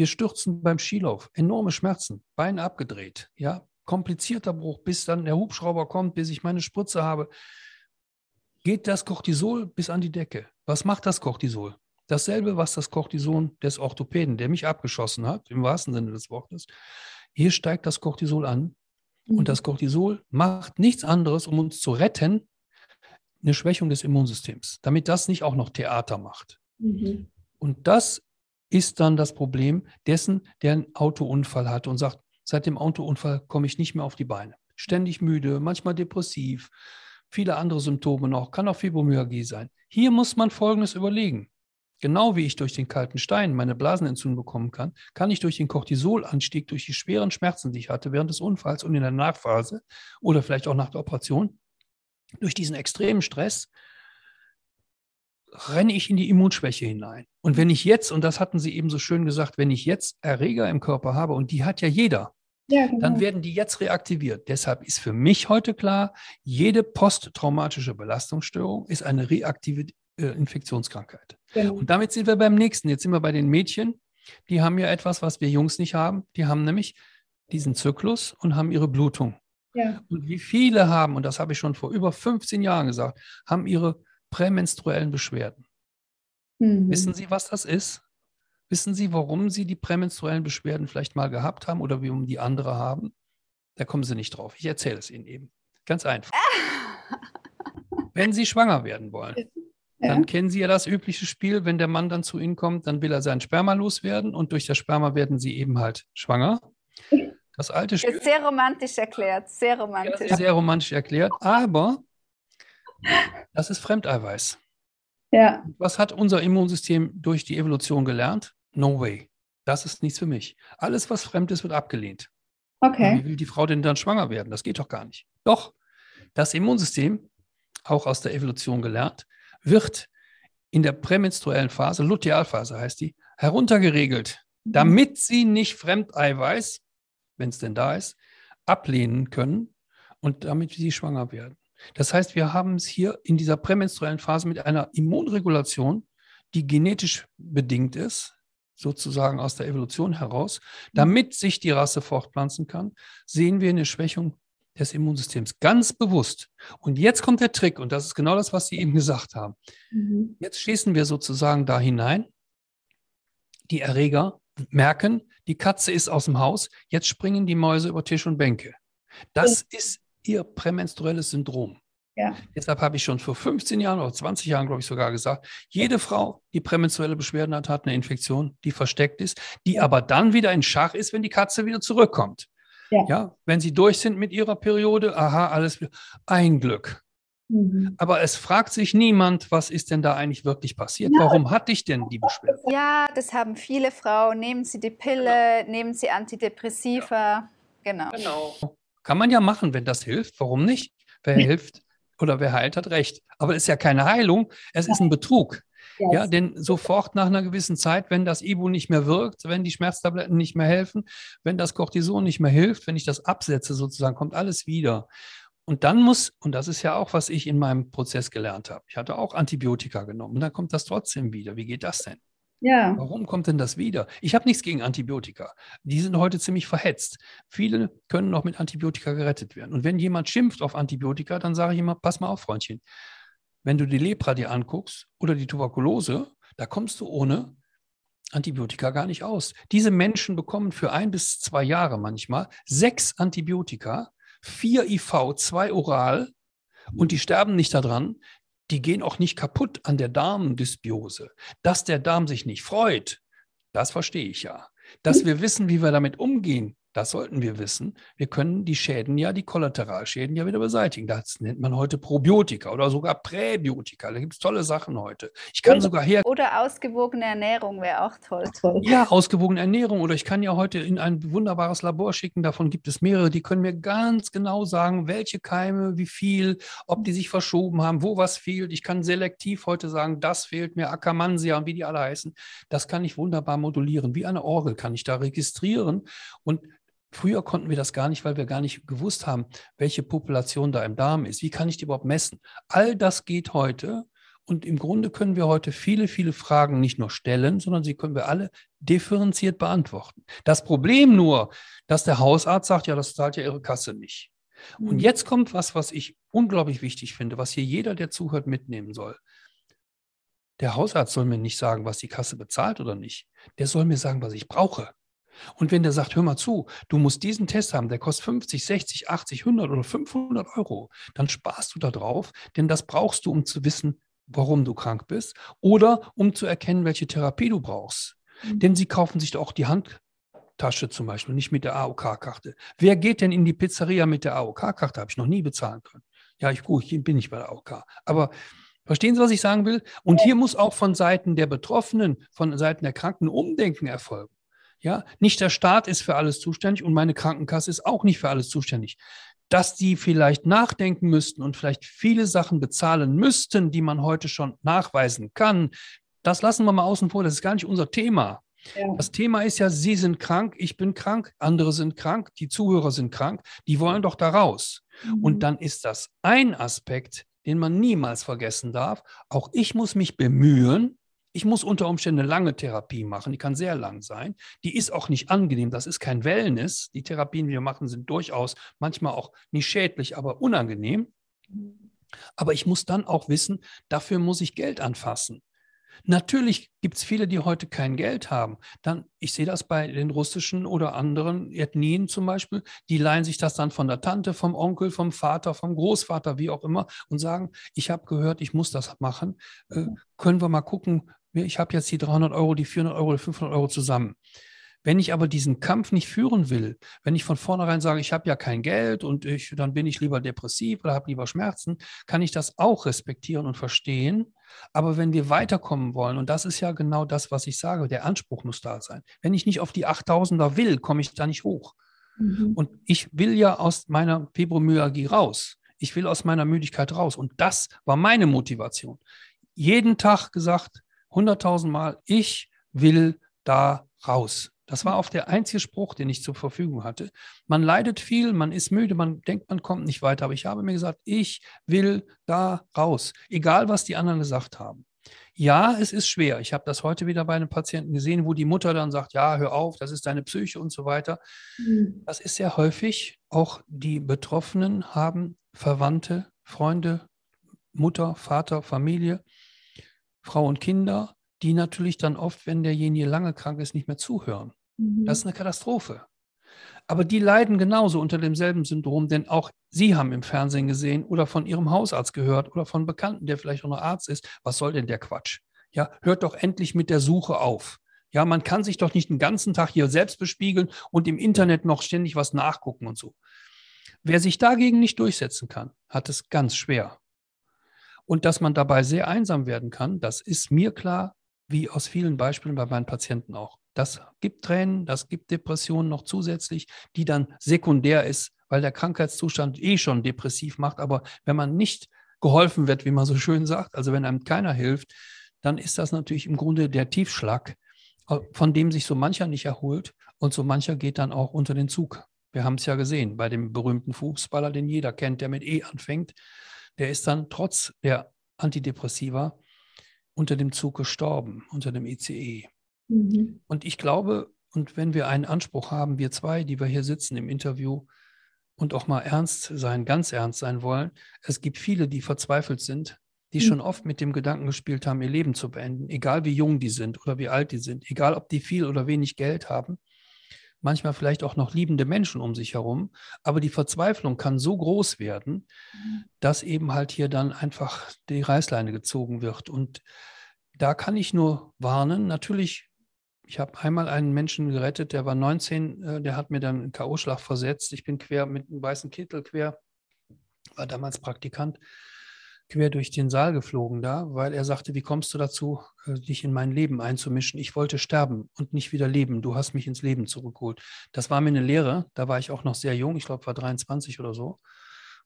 Wir stürzen beim Skilauf, enorme Schmerzen, Bein abgedreht, ja, komplizierter Bruch, bis dann der Hubschrauber kommt, bis ich meine Spritze habe. Geht das Cortisol bis an die Decke? Was macht das Cortisol? Dasselbe, was das Cortison des Orthopäden, der mich abgeschossen hat, im wahrsten Sinne des Wortes. Hier steigt das Cortisol an. Und mhm. das Cortisol macht nichts anderes, um uns zu retten, eine Schwächung des Immunsystems, damit das nicht auch noch Theater macht. Mhm. Und das ist dann das Problem dessen, der einen Autounfall hat und sagt, seit dem Autounfall komme ich nicht mehr auf die Beine. Ständig müde, manchmal depressiv, viele andere Symptome noch, kann auch Fibromyalgie sein. Hier muss man Folgendes überlegen. Genau wie ich durch den kalten Stein meine Blasenentzündung bekommen kann, kann ich durch den Cortisolanstieg, durch die schweren Schmerzen, die ich hatte während des Unfalls und in der Nachphase oder vielleicht auch nach der Operation, durch diesen extremen Stress renne ich in die Immunschwäche hinein. Und wenn ich jetzt, und das hatten Sie eben so schön gesagt, wenn ich jetzt Erreger im Körper habe, und die hat ja jeder, ja, genau. dann werden die jetzt reaktiviert. Deshalb ist für mich heute klar, jede posttraumatische Belastungsstörung ist eine reaktive äh, Infektionskrankheit. Genau. Und damit sind wir beim nächsten. Jetzt sind wir bei den Mädchen. Die haben ja etwas, was wir Jungs nicht haben. Die haben nämlich diesen Zyklus und haben ihre Blutung. Ja. Und wie viele haben, und das habe ich schon vor über 15 Jahren gesagt, haben ihre prämenstruellen Beschwerden. Mhm. Wissen Sie, was das ist? Wissen Sie, warum Sie die prämenstruellen Beschwerden vielleicht mal gehabt haben oder wie um die andere haben? Da kommen Sie nicht drauf. Ich erzähle es Ihnen eben. Ganz einfach. *laughs* Wenn Sie schwanger werden wollen, ja. dann kennen Sie ja das übliche Spiel. Wenn der Mann dann zu Ihnen kommt, dann will er sein Sperma loswerden und durch das Sperma werden Sie eben halt schwanger. Das alte Spiel. Ist Sehr romantisch erklärt, sehr romantisch. Ja, sehr romantisch erklärt, aber das ist Fremdeiweiß. Ja. Was hat unser Immunsystem durch die Evolution gelernt? No way. Das ist nichts für mich. Alles, was fremd ist, wird abgelehnt. Okay. Und wie will die Frau denn dann schwanger werden? Das geht doch gar nicht. Doch, das Immunsystem, auch aus der Evolution gelernt, wird in der prämenstruellen Phase, Lutealphase heißt die, heruntergeregelt, mhm. damit sie nicht Fremdeiweiß, wenn es denn da ist, ablehnen können und damit sie schwanger werden. Das heißt, wir haben es hier in dieser prämenstruellen Phase mit einer Immunregulation, die genetisch bedingt ist, sozusagen aus der Evolution heraus, mhm. damit sich die Rasse fortpflanzen kann, sehen wir eine Schwächung des Immunsystems ganz bewusst. Und jetzt kommt der Trick, und das ist genau das, was Sie eben gesagt haben. Mhm. Jetzt schießen wir sozusagen da hinein. Die Erreger merken, die Katze ist aus dem Haus, jetzt springen die Mäuse über Tisch und Bänke. Das oh. ist ihr prämenstruelles Syndrom. Ja. Deshalb habe ich schon vor 15 Jahren oder 20 Jahren, glaube ich, sogar gesagt, jede Frau, die prämenstruelle Beschwerden hat, hat eine Infektion, die versteckt ist, die aber dann wieder in Schach ist, wenn die Katze wieder zurückkommt. Ja. ja wenn sie durch sind mit ihrer Periode, aha, alles ein Glück. Mhm. Aber es fragt sich niemand, was ist denn da eigentlich wirklich passiert? Ja. Warum hatte ich denn die Beschwerden? Ja, das haben viele Frauen. Nehmen sie die Pille, genau. nehmen sie Antidepressiva. Genau. genau. Kann man ja machen, wenn das hilft. Warum nicht? Wer ja. hilft oder wer heilt, hat recht. Aber es ist ja keine Heilung, es ist ein Betrug. Yes. Ja, denn sofort nach einer gewissen Zeit, wenn das Ibu nicht mehr wirkt, wenn die Schmerztabletten nicht mehr helfen, wenn das Cortison nicht mehr hilft, wenn ich das absetze sozusagen, kommt alles wieder. Und dann muss, und das ist ja auch, was ich in meinem Prozess gelernt habe, ich hatte auch Antibiotika genommen, und dann kommt das trotzdem wieder. Wie geht das denn? Ja. Warum kommt denn das wieder? Ich habe nichts gegen Antibiotika. Die sind heute ziemlich verhetzt. Viele können noch mit Antibiotika gerettet werden. Und wenn jemand schimpft auf Antibiotika, dann sage ich immer, pass mal auf, Freundchen. Wenn du die Lepra dir anguckst oder die Tuberkulose, da kommst du ohne Antibiotika gar nicht aus. Diese Menschen bekommen für ein bis zwei Jahre manchmal sechs Antibiotika, vier IV, zwei oral und die sterben nicht daran die gehen auch nicht kaputt an der Darmdysbiose. Dass der Darm sich nicht freut, das verstehe ich ja. Dass hm. wir wissen, wie wir damit umgehen, das sollten wir wissen. Wir können die Schäden ja, die Kollateralschäden ja wieder beseitigen. Das nennt man heute Probiotika oder sogar Präbiotika. Da gibt es tolle Sachen heute. Ich kann oder, sogar her. Oder ausgewogene Ernährung wäre auch toll. Ja, ausgewogene Ernährung. Oder ich kann ja heute in ein wunderbares Labor schicken. Davon gibt es mehrere. Die können mir ganz genau sagen, welche Keime, wie viel, ob die sich verschoben haben, wo was fehlt. Ich kann selektiv heute sagen, das fehlt mir, Ackermannsia und wie die alle heißen. Das kann ich wunderbar modulieren. Wie eine Orgel kann ich da registrieren. Und Früher konnten wir das gar nicht, weil wir gar nicht gewusst haben, welche Population da im Darm ist. Wie kann ich die überhaupt messen? All das geht heute. Und im Grunde können wir heute viele, viele Fragen nicht nur stellen, sondern sie können wir alle differenziert beantworten. Das Problem nur, dass der Hausarzt sagt, ja, das zahlt ja Ihre Kasse nicht. Und hm. jetzt kommt was, was ich unglaublich wichtig finde, was hier jeder, der zuhört, mitnehmen soll. Der Hausarzt soll mir nicht sagen, was die Kasse bezahlt oder nicht. Der soll mir sagen, was ich brauche. Und wenn der sagt, hör mal zu, du musst diesen Test haben, der kostet 50, 60, 80, 100 oder 500 Euro, dann sparst du da drauf, denn das brauchst du, um zu wissen, warum du krank bist oder um zu erkennen, welche Therapie du brauchst. Mhm. Denn sie kaufen sich doch auch die Handtasche zum Beispiel, nicht mit der AOK-Karte. Wer geht denn in die Pizzeria mit der AOK-Karte? Habe ich noch nie bezahlen können. Ja, ich, gut, ich bin nicht bei der AOK. Aber verstehen Sie, was ich sagen will? Und hier muss auch von Seiten der Betroffenen, von Seiten der Kranken Umdenken erfolgen. Ja, nicht der Staat ist für alles zuständig und meine Krankenkasse ist auch nicht für alles zuständig. Dass die vielleicht nachdenken müssten und vielleicht viele Sachen bezahlen müssten, die man heute schon nachweisen kann, das lassen wir mal außen vor. Das ist gar nicht unser Thema. Ja. Das Thema ist ja, Sie sind krank, ich bin krank, andere sind krank, die Zuhörer sind krank, die wollen doch da raus. Mhm. Und dann ist das ein Aspekt, den man niemals vergessen darf. Auch ich muss mich bemühen, ich muss unter Umständen eine lange Therapie machen, die kann sehr lang sein. Die ist auch nicht angenehm, das ist kein Wellness. Die Therapien, die wir machen, sind durchaus manchmal auch nicht schädlich, aber unangenehm. Aber ich muss dann auch wissen, dafür muss ich Geld anfassen. Natürlich gibt es viele, die heute kein Geld haben. Dann, ich sehe das bei den russischen oder anderen Ethnien zum Beispiel, die leihen sich das dann von der Tante, vom Onkel, vom Vater, vom Großvater, wie auch immer, und sagen, ich habe gehört, ich muss das machen. Äh, können wir mal gucken, ich habe jetzt die 300 Euro, die 400 Euro, die 500 Euro zusammen. Wenn ich aber diesen Kampf nicht führen will, wenn ich von vornherein sage, ich habe ja kein Geld und ich, dann bin ich lieber depressiv oder habe lieber Schmerzen, kann ich das auch respektieren und verstehen. Aber wenn wir weiterkommen wollen, und das ist ja genau das, was ich sage, der Anspruch muss da sein. Wenn ich nicht auf die 8000er will, komme ich da nicht hoch. Mhm. Und ich will ja aus meiner Fibromyalgie raus. Ich will aus meiner Müdigkeit raus. Und das war meine Motivation. Jeden Tag gesagt, 100.000 Mal, ich will da raus. Das war auch der einzige Spruch, den ich zur Verfügung hatte. Man leidet viel, man ist müde, man denkt, man kommt nicht weiter. Aber ich habe mir gesagt, ich will da raus, egal was die anderen gesagt haben. Ja, es ist schwer. Ich habe das heute wieder bei einem Patienten gesehen, wo die Mutter dann sagt, ja, hör auf, das ist deine Psyche und so weiter. Mhm. Das ist sehr häufig. Auch die Betroffenen haben Verwandte, Freunde, Mutter, Vater, Familie, Frau und Kinder, die natürlich dann oft, wenn derjenige lange krank ist, nicht mehr zuhören. Mhm. Das ist eine Katastrophe. Aber die leiden genauso unter demselben Syndrom, denn auch sie haben im Fernsehen gesehen oder von ihrem Hausarzt gehört oder von Bekannten, der vielleicht auch noch Arzt ist. Was soll denn der Quatsch? Ja, hört doch endlich mit der Suche auf. Ja, man kann sich doch nicht den ganzen Tag hier selbst bespiegeln und im Internet noch ständig was nachgucken und so. Wer sich dagegen nicht durchsetzen kann, hat es ganz schwer. Und dass man dabei sehr einsam werden kann, das ist mir klar, wie aus vielen Beispielen bei meinen Patienten auch. Das gibt Tränen, das gibt Depressionen noch zusätzlich, die dann sekundär ist, weil der Krankheitszustand eh schon depressiv macht. Aber wenn man nicht geholfen wird, wie man so schön sagt, also wenn einem keiner hilft, dann ist das natürlich im Grunde der Tiefschlag, äh, von dem sich so mancher nicht erholt und so mancher geht dann auch unter den Zug. Wir haben es ja gesehen bei dem berühmten Fußballer, den jeder kennt, der mit E anfängt der ist dann trotz der Antidepressiva unter dem Zug gestorben, unter dem ICE. Mhm. Und ich glaube, und wenn wir einen Anspruch haben, wir zwei, die wir hier sitzen im Interview und auch mal ernst sein, ganz ernst sein wollen, es gibt viele, die verzweifelt sind, die mhm. schon oft mit dem Gedanken gespielt haben, ihr Leben zu beenden, egal wie jung die sind oder wie alt die sind, egal ob die viel oder wenig Geld haben manchmal vielleicht auch noch liebende Menschen um sich herum, aber die Verzweiflung kann so groß werden, mhm. dass eben halt hier dann einfach die Reißleine gezogen wird. Und da kann ich nur warnen, natürlich. Ich habe einmal einen Menschen gerettet, der war 19, äh, der hat mir dann einen K.O.-Schlag versetzt. Ich bin quer mit einem weißen Kittel quer, war damals Praktikant quer durch den Saal geflogen da, weil er sagte, wie kommst du dazu, äh, dich in mein Leben einzumischen? Ich wollte sterben und nicht wieder leben. Du hast mich ins Leben zurückgeholt. Das war mir eine Lehre. Da war ich auch noch sehr jung. Ich glaube, war 23 oder so.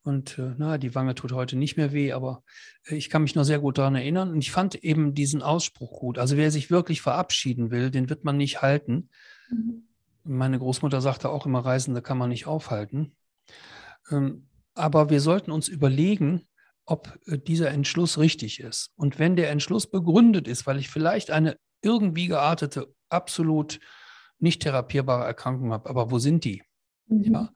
Und äh, na, die Wange tut heute nicht mehr weh, aber äh, ich kann mich noch sehr gut daran erinnern. Und ich fand eben diesen Ausspruch gut. Also wer sich wirklich verabschieden will, den wird man nicht halten. Mhm. Meine Großmutter sagte auch immer, Reisende kann man nicht aufhalten. Ähm, aber wir sollten uns überlegen, ob äh, dieser Entschluss richtig ist. Und wenn der Entschluss begründet ist, weil ich vielleicht eine irgendwie geartete, absolut nicht therapierbare Erkrankung habe, aber wo sind die? Mhm. Ja,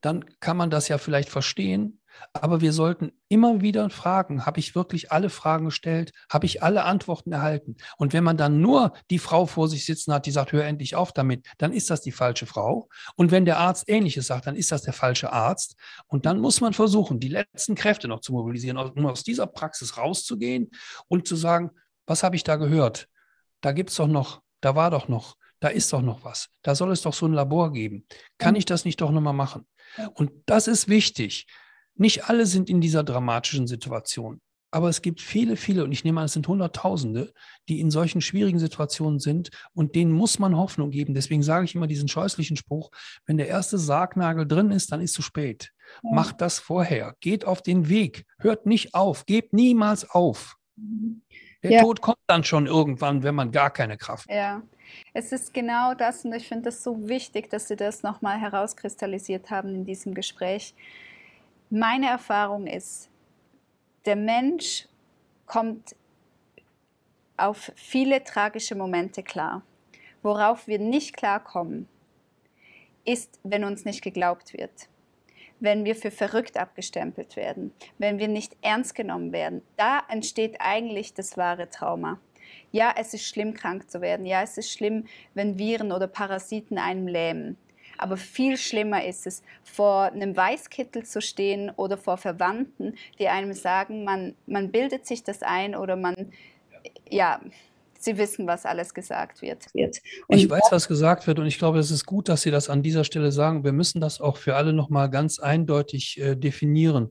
dann kann man das ja vielleicht verstehen aber wir sollten immer wieder fragen, habe ich wirklich alle Fragen gestellt? Habe ich alle Antworten erhalten? Und wenn man dann nur die Frau vor sich sitzen hat, die sagt, hör endlich auf damit, dann ist das die falsche Frau. Und wenn der Arzt ähnliches sagt, dann ist das der falsche Arzt. Und dann muss man versuchen, die letzten Kräfte noch zu mobilisieren, um aus dieser Praxis rauszugehen und zu sagen, was habe ich da gehört? Da gibt es doch noch, da war doch noch, da ist doch noch was. Da soll es doch so ein Labor geben. Kann mhm. ich das nicht doch nochmal machen? Und das ist wichtig. Nicht alle sind in dieser dramatischen Situation, aber es gibt viele, viele, und ich nehme an, es sind Hunderttausende, die in solchen schwierigen Situationen sind und denen muss man Hoffnung geben. Deswegen sage ich immer diesen scheußlichen Spruch, wenn der erste Sargnagel drin ist, dann ist zu spät. Ja. Macht das vorher, geht auf den Weg, hört nicht auf, gebt niemals auf. Der ja. Tod kommt dann schon irgendwann, wenn man gar keine Kraft hat. Ja, es ist genau das und ich finde es so wichtig, dass Sie das nochmal herauskristallisiert haben in diesem Gespräch. Meine Erfahrung ist, der Mensch kommt auf viele tragische Momente klar. Worauf wir nicht klarkommen, ist, wenn uns nicht geglaubt wird, wenn wir für verrückt abgestempelt werden, wenn wir nicht ernst genommen werden. Da entsteht eigentlich das wahre Trauma. Ja, es ist schlimm, krank zu werden. Ja, es ist schlimm, wenn Viren oder Parasiten einem lähmen. Aber viel schlimmer ist es, vor einem Weißkittel zu stehen oder vor Verwandten, die einem sagen, man, man bildet sich das ein oder man, ja, Sie wissen, was alles gesagt wird. Und ich weiß, was gesagt wird und ich glaube, es ist gut, dass Sie das an dieser Stelle sagen. Wir müssen das auch für alle nochmal ganz eindeutig äh, definieren.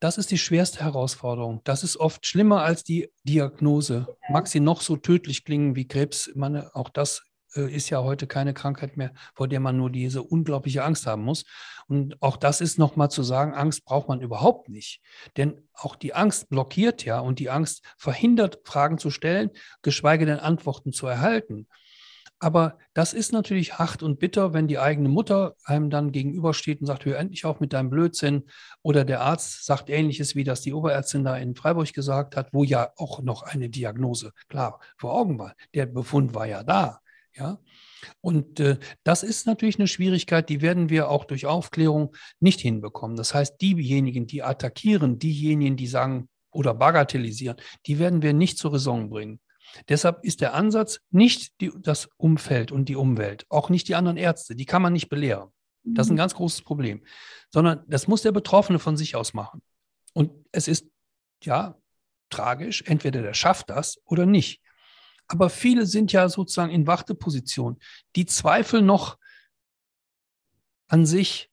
Das ist die schwerste Herausforderung. Das ist oft schlimmer als die Diagnose. Mag sie noch so tödlich klingen wie Krebs, meine, auch das äh, ist ja heute keine Krankheit mehr, vor der man nur diese unglaubliche Angst haben muss. Und auch das ist nochmal zu sagen, Angst braucht man überhaupt nicht. Denn auch die Angst blockiert ja und die Angst verhindert, Fragen zu stellen, geschweige denn Antworten zu erhalten. Aber das ist natürlich hart und bitter, wenn die eigene Mutter einem dann gegenübersteht und sagt, hör endlich auf mit deinem Blödsinn. Oder der Arzt sagt ähnliches, wie das die Oberärztin da in Freiburg gesagt hat, wo ja auch noch eine Diagnose, klar, vor Augen war. Der Befund war ja da. Ja? Und äh, das ist natürlich eine Schwierigkeit, die werden wir auch durch Aufklärung nicht hinbekommen. Das heißt, diejenigen, die attackieren, diejenigen, die sagen oder bagatellisieren, die werden wir nicht zur Raison bringen. Deshalb ist der Ansatz nicht die, das Umfeld und die Umwelt, auch nicht die anderen Ärzte, die kann man nicht belehren. Das ist ein mhm. ganz großes Problem, sondern das muss der Betroffene von sich aus machen. Und es ist ja tragisch, entweder der schafft das oder nicht. Aber viele sind ja sozusagen in Warteposition. Die zweifeln noch an sich.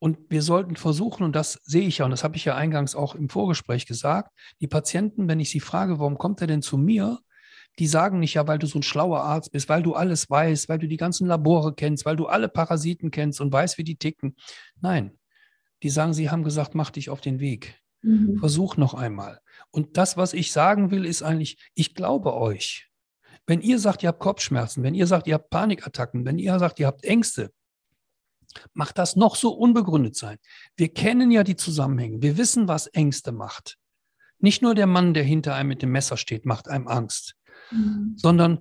Und wir sollten versuchen, und das sehe ich ja, und das habe ich ja eingangs auch im Vorgespräch gesagt, die Patienten, wenn ich sie frage, warum kommt er denn zu mir, die sagen nicht, ja, weil du so ein schlauer Arzt bist, weil du alles weißt, weil du die ganzen Labore kennst, weil du alle Parasiten kennst und weißt, wie die ticken. Nein, die sagen, sie haben gesagt, mach dich auf den Weg. Mhm. Versuch noch einmal. Und das, was ich sagen will, ist eigentlich, ich glaube euch. Wenn ihr sagt, ihr habt Kopfschmerzen, wenn ihr sagt, ihr habt Panikattacken, wenn ihr sagt, ihr habt Ängste, macht das noch so unbegründet sein. Wir kennen ja die Zusammenhänge. Wir wissen, was Ängste macht. Nicht nur der Mann, der hinter einem mit dem Messer steht, macht einem Angst, mhm. sondern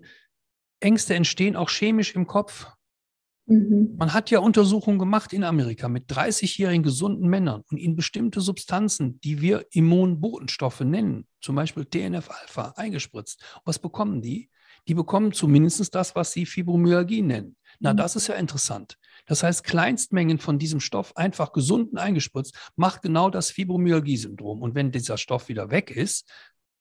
Ängste entstehen auch chemisch im Kopf. Mhm. Man hat ja Untersuchungen gemacht in Amerika mit 30-jährigen gesunden Männern und ihnen bestimmte Substanzen, die wir Immunbotenstoffe nennen, zum Beispiel TNF-Alpha, eingespritzt. Was bekommen die? die bekommen zumindest das, was sie Fibromyalgie nennen. Na, mhm. das ist ja interessant. Das heißt, Kleinstmengen von diesem Stoff einfach gesunden eingespritzt macht genau das Fibromyalgie-Syndrom. Und wenn dieser Stoff wieder weg ist,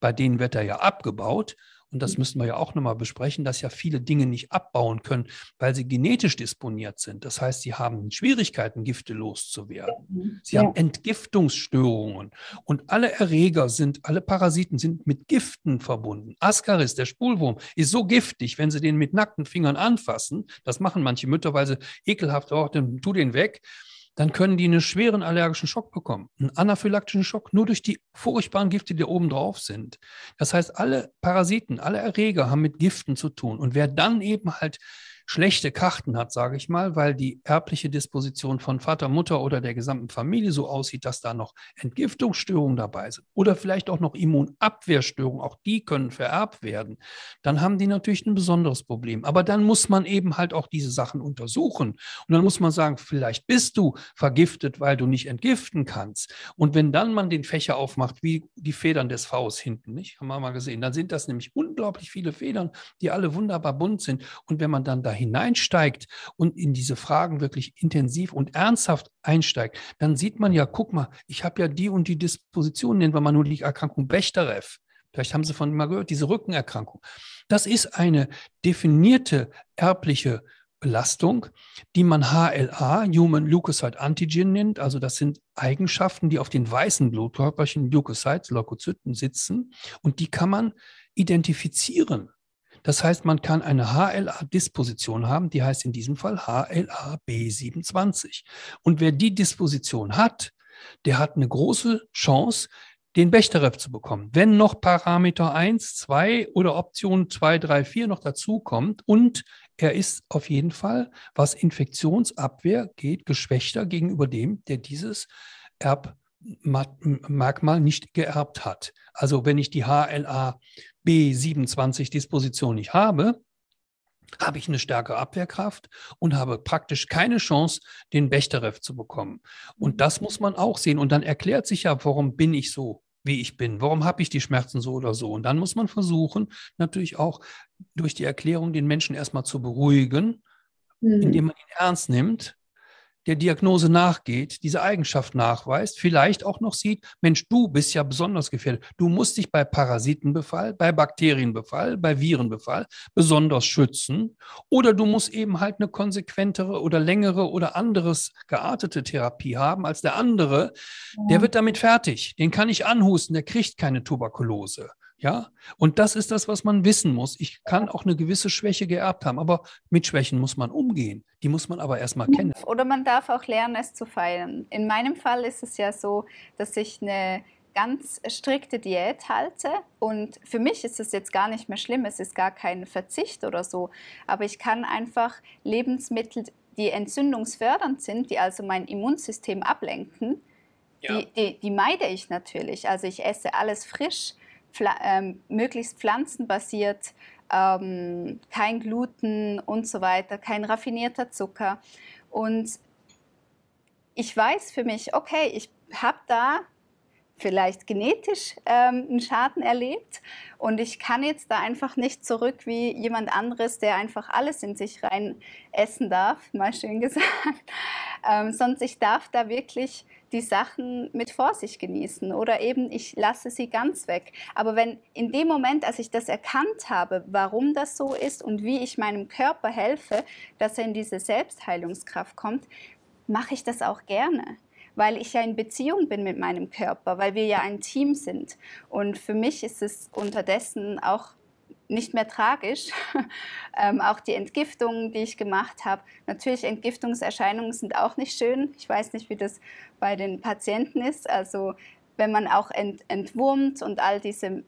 bei denen wird er ja abgebaut, und das mhm. müssen wir ja auch nochmal besprechen, dass ja viele Dinge nicht abbauen können, weil sie genetisch disponiert sind. Das heißt, sie haben Schwierigkeiten, Gifte loszuwerden. Mhm. Sie ja. haben Entgiftungsstörungen und alle Erreger sind, alle Parasiten sind mit Giften verbunden. Ascaris, der Spulwurm, ist so giftig, wenn sie den mit nackten Fingern anfassen. Das machen manche Mütter, weil sie ekelhaft, oh, dann tu den weg dann können die einen schweren allergischen Schock bekommen, einen anaphylaktischen Schock, nur durch die furchtbaren Gifte, die da oben drauf sind. Das heißt, alle Parasiten, alle Erreger haben mit Giften zu tun. Und wer dann eben halt schlechte Karten hat, sage ich mal, weil die erbliche Disposition von Vater, Mutter oder der gesamten Familie so aussieht, dass da noch Entgiftungsstörungen dabei sind oder vielleicht auch noch Immunabwehrstörungen, auch die können vererbt werden, dann haben die natürlich ein besonderes Problem. Aber dann muss man eben halt auch diese Sachen untersuchen und dann muss man sagen, vielleicht bist du vergiftet, weil du nicht entgiften kannst. Und wenn dann man den Fächer aufmacht, wie die Federn des Vs hinten, nicht? Haben wir mal gesehen, dann sind das nämlich unglaublich viele Federn, die alle wunderbar bunt sind. Und wenn man dann da hineinsteigt und in diese Fragen wirklich intensiv und ernsthaft einsteigt, dann sieht man ja, guck mal, ich habe ja die und die Disposition, nennen wir mal nur die Erkrankung Bechterew. Vielleicht haben Sie von mal gehört, diese Rückenerkrankung. Das ist eine definierte erbliche Belastung, die man HLA, Human Leukocyte Antigen nennt. Also das sind Eigenschaften, die auf den weißen Blutkörperchen, Leukocytes, Leukozyten sitzen und die kann man identifizieren. Das heißt, man kann eine HLA-Disposition haben, die heißt in diesem Fall HLA B27. Und wer die Disposition hat, der hat eine große Chance, den Bechterew zu bekommen. Wenn noch Parameter 1, 2 oder Option 2, 3, 4 noch dazukommt und er ist auf jeden Fall, was Infektionsabwehr geht, geschwächter gegenüber dem, der dieses Erb Merkmal nicht geerbt hat. Also wenn ich die HLA B27-Disposition nicht habe, habe ich eine stärkere Abwehrkraft und habe praktisch keine Chance, den Bechterew zu bekommen. Und das muss man auch sehen. Und dann erklärt sich ja, warum bin ich so, wie ich bin? Warum habe ich die Schmerzen so oder so? Und dann muss man versuchen, natürlich auch durch die Erklärung den Menschen erstmal zu beruhigen, mhm. indem man ihn ernst nimmt der Diagnose nachgeht, diese Eigenschaft nachweist, vielleicht auch noch sieht, Mensch, du bist ja besonders gefährdet. Du musst dich bei Parasitenbefall, bei Bakterienbefall, bei Virenbefall besonders schützen. Oder du musst eben halt eine konsequentere oder längere oder anderes geartete Therapie haben als der andere. Der wird damit fertig. Den kann ich anhusten, der kriegt keine Tuberkulose. Ja, und das ist das, was man wissen muss. Ich kann auch eine gewisse Schwäche geerbt haben, aber mit Schwächen muss man umgehen. Die muss man aber erstmal kennen. Oder man darf auch lernen, es zu feiern. In meinem Fall ist es ja so, dass ich eine ganz strikte Diät halte. Und für mich ist es jetzt gar nicht mehr schlimm. Es ist gar kein Verzicht oder so. Aber ich kann einfach Lebensmittel, die entzündungsfördernd sind, die also mein Immunsystem ablenken, ja. die, die, die meide ich natürlich. Also ich esse alles frisch Pfla ähm, möglichst pflanzenbasiert, ähm, kein Gluten und so weiter, kein raffinierter Zucker. Und ich weiß für mich, okay, ich habe da vielleicht genetisch ähm, einen Schaden erlebt. Und ich kann jetzt da einfach nicht zurück wie jemand anderes, der einfach alles in sich rein essen darf, mal schön *laughs* gesagt. Ähm, sonst ich darf da wirklich die Sachen mit Vorsicht genießen oder eben ich lasse sie ganz weg. Aber wenn in dem Moment, als ich das erkannt habe, warum das so ist und wie ich meinem Körper helfe, dass er in diese Selbstheilungskraft kommt, mache ich das auch gerne weil ich ja in Beziehung bin mit meinem Körper, weil wir ja ein Team sind. Und für mich ist es unterdessen auch nicht mehr tragisch. *laughs* ähm, auch die Entgiftungen, die ich gemacht habe. Natürlich, Entgiftungserscheinungen sind auch nicht schön. Ich weiß nicht, wie das bei den Patienten ist. Also wenn man auch ent entwurmt und all diese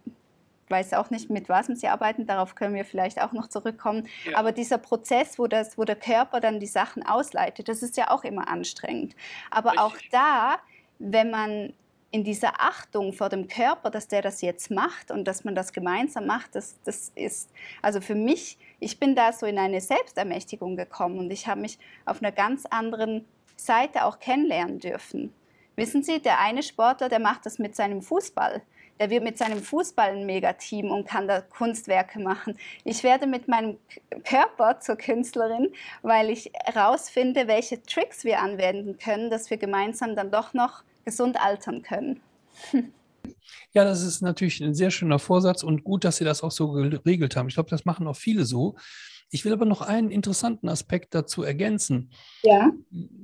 weiß auch nicht, mit was sie arbeiten, darauf können wir vielleicht auch noch zurückkommen. Ja. Aber dieser Prozess, wo, das, wo der Körper dann die Sachen ausleitet, das ist ja auch immer anstrengend. Aber Richtig. auch da, wenn man in dieser Achtung vor dem Körper, dass der das jetzt macht und dass man das gemeinsam macht, das, das ist, also für mich, ich bin da so in eine Selbstermächtigung gekommen und ich habe mich auf einer ganz anderen Seite auch kennenlernen dürfen. Wissen Sie, der eine Sportler, der macht das mit seinem Fußball der wird mit seinem Fußball ein Megateam und kann da Kunstwerke machen. Ich werde mit meinem Körper zur Künstlerin, weil ich herausfinde, welche Tricks wir anwenden können, dass wir gemeinsam dann doch noch gesund altern können. *laughs* Ja, das ist natürlich ein sehr schöner Vorsatz und gut, dass Sie das auch so geregelt haben. Ich glaube, das machen auch viele so. Ich will aber noch einen interessanten Aspekt dazu ergänzen. Ja.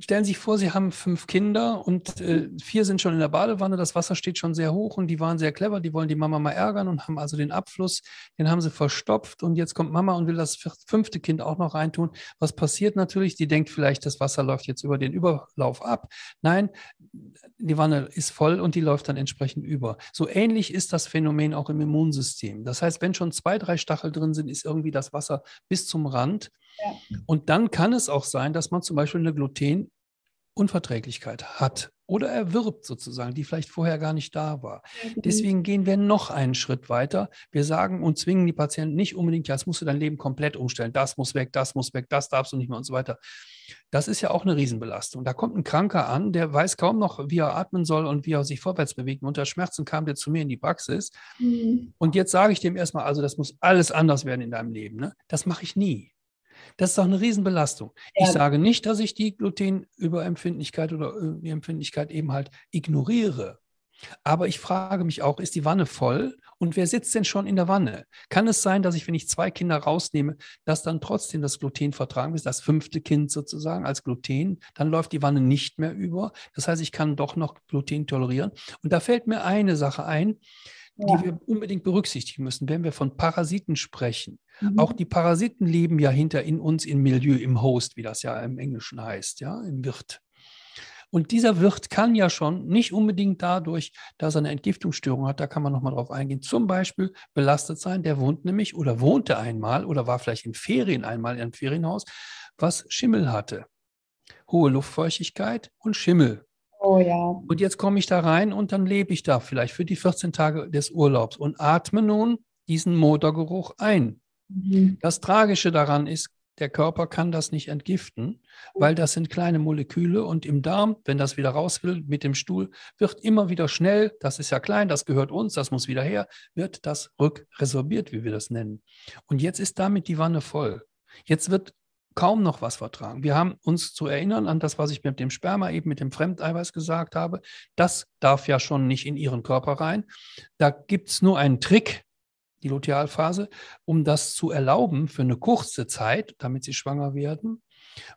Stellen Sie sich vor, Sie haben fünf Kinder und äh, vier sind schon in der Badewanne, das Wasser steht schon sehr hoch und die waren sehr clever, die wollen die Mama mal ärgern und haben also den Abfluss, den haben sie verstopft und jetzt kommt Mama und will das fünfte Kind auch noch reintun. Was passiert natürlich? Die denkt vielleicht, das Wasser läuft jetzt über den Überlauf ab. Nein, die Wanne ist voll und die läuft dann entsprechend über. So ähnlich ist das Phänomen auch im Immunsystem. Das heißt, wenn schon zwei, drei Stachel drin sind, ist irgendwie das Wasser bis zu zum Rand. Ja. Und dann kann es auch sein, dass man zum Beispiel eine Glutenunverträglichkeit hat oder erwirbt sozusagen, die vielleicht vorher gar nicht da war. Mhm. Deswegen gehen wir noch einen Schritt weiter. Wir sagen und zwingen die Patienten nicht unbedingt, ja, jetzt musst du dein Leben komplett umstellen. Das muss weg, das muss weg, das darfst du nicht mehr und so weiter. Das ist ja auch eine Riesenbelastung. Da kommt ein Kranker an, der weiß kaum noch, wie er atmen soll und wie er sich vorwärts bewegt. unter Schmerzen kam der zu mir in die Praxis. Mhm. Und jetzt sage ich dem erstmal, also das muss alles anders werden in deinem Leben. Ne? Das mache ich nie. Das ist doch eine Riesenbelastung. Ja. Ich sage nicht, dass ich die Glutenüberempfindlichkeit oder die Empfindlichkeit eben halt ignoriere. Aber ich frage mich auch, ist die Wanne voll? Und wer sitzt denn schon in der Wanne? Kann es sein, dass ich, wenn ich zwei Kinder rausnehme, dass dann trotzdem das Gluten vertragen ist, das fünfte Kind sozusagen als Gluten, dann läuft die Wanne nicht mehr über. Das heißt, ich kann doch noch Gluten tolerieren. Und da fällt mir eine Sache ein, die ja. wir unbedingt berücksichtigen müssen, wenn wir von Parasiten sprechen. Mhm. Auch die Parasiten leben ja hinter in uns im Milieu, im Host, wie das ja im Englischen heißt, ja, im Wirt. Und dieser Wirt kann ja schon nicht unbedingt dadurch, dass er eine Entgiftungsstörung hat, da kann man nochmal drauf eingehen, zum Beispiel belastet sein, der wohnt nämlich oder wohnte einmal oder war vielleicht in Ferien einmal in einem Ferienhaus, was Schimmel hatte. Hohe Luftfeuchtigkeit und Schimmel. Oh ja. Und jetzt komme ich da rein und dann lebe ich da vielleicht für die 14 Tage des Urlaubs und atme nun diesen Motorgeruch ein. Mhm. Das Tragische daran ist, der Körper kann das nicht entgiften, oh. weil das sind kleine Moleküle und im Darm, wenn das wieder raus will mit dem Stuhl, wird immer wieder schnell, das ist ja klein, das gehört uns, das muss wieder her, wird das rückresorbiert, wie wir das nennen. Und jetzt ist damit die Wanne voll. Jetzt wird kaum noch was vertragen. Wir haben uns zu erinnern an das, was ich mit dem Sperma eben mit dem Fremdeiweiß gesagt habe. Das darf ja schon nicht in ihren Körper rein. Da gibt es nur einen Trick, die Lutealphase, um das zu erlauben für eine kurze Zeit, damit sie schwanger werden.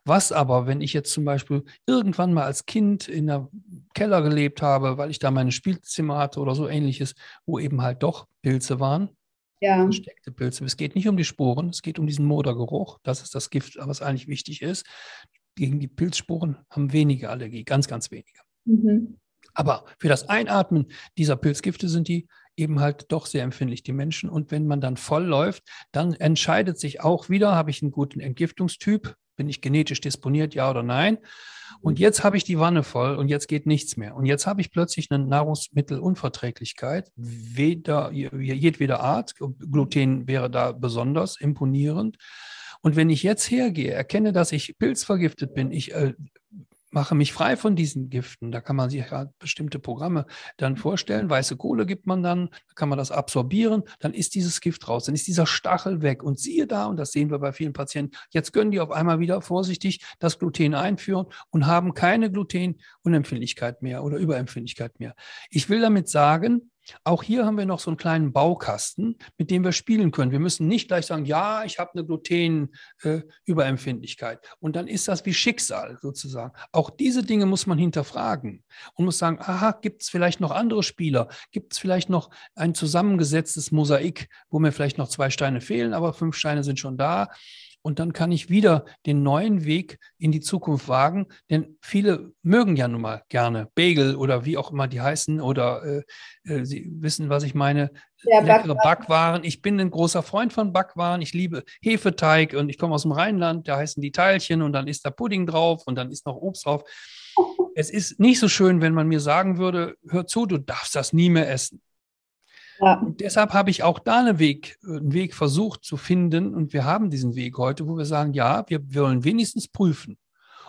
Was aber, wenn ich jetzt zum Beispiel irgendwann mal als Kind in einem Keller gelebt habe, weil ich da meine Spielzimmer hatte oder so ähnliches, wo eben halt doch Pilze waren, ja. versteckte Pilze. Es geht nicht um die Sporen, es geht um diesen Modergeruch. Das ist das Gift, was eigentlich wichtig ist. Gegen die Pilzsporen haben wenige Allergie, ganz, ganz wenige. Mhm. Aber für das Einatmen dieser Pilzgifte sind die eben halt doch sehr empfindlich, die Menschen. Und wenn man dann voll läuft, dann entscheidet sich auch wieder, habe ich einen guten Entgiftungstyp, bin ich genetisch disponiert, ja oder nein. Und mhm. jetzt habe ich die Wanne voll und jetzt geht nichts mehr. Und jetzt habe ich plötzlich eine Nahrungsmittelunverträglichkeit, weder, jedweder Art. Gluten wäre da besonders imponierend. Und wenn ich jetzt hergehe, erkenne, dass ich pilzvergiftet bin, ich äh, mache mich frei von diesen Giften. Da kann man sich ja bestimmte Programme dann vorstellen. Weiße Kohle gibt man dann, da kann man das absorbieren, dann ist dieses Gift raus, dann ist dieser Stachel weg. Und siehe da, und das sehen wir bei vielen Patienten, jetzt können die auf einmal wieder vorsichtig das Gluten einführen und haben keine Glutenunempfindlichkeit mehr oder Überempfindlichkeit mehr. Ich will damit sagen, auch hier haben wir noch so einen kleinen Baukasten, mit dem wir spielen können. Wir müssen nicht gleich sagen, ja, ich habe eine Glutenüberempfindlichkeit. Äh, und dann ist das wie Schicksal sozusagen. Auch diese Dinge muss man hinterfragen und muss sagen, aha, gibt es vielleicht noch andere Spieler? Gibt es vielleicht noch ein zusammengesetztes Mosaik, wo mir vielleicht noch zwei Steine fehlen, aber fünf Steine sind schon da? und dann kann ich wieder den neuen Weg in die Zukunft wagen, denn viele mögen ja nun mal gerne Bagel oder wie auch immer die heißen oder äh, äh sie wissen, was ich meine, ja, leckere Backwaren. Ich bin ein großer Freund von Backwaren. Ich liebe Hefeteig und ich komme aus dem Rheinland, da heißen die Teilchen und dann ist da Pudding drauf und dann ist noch Obst drauf. *laughs* Es ist nicht so schön, wenn man mir sagen würde, hör zu, du darfst das nie mehr essen. Ja. Und deshalb habe ich auch da einen Weg, äh, einen Weg versucht zu finden. Und wir haben diesen Weg heute, wo wir sagen, ja, wir, wir wollen wenigstens prüfen,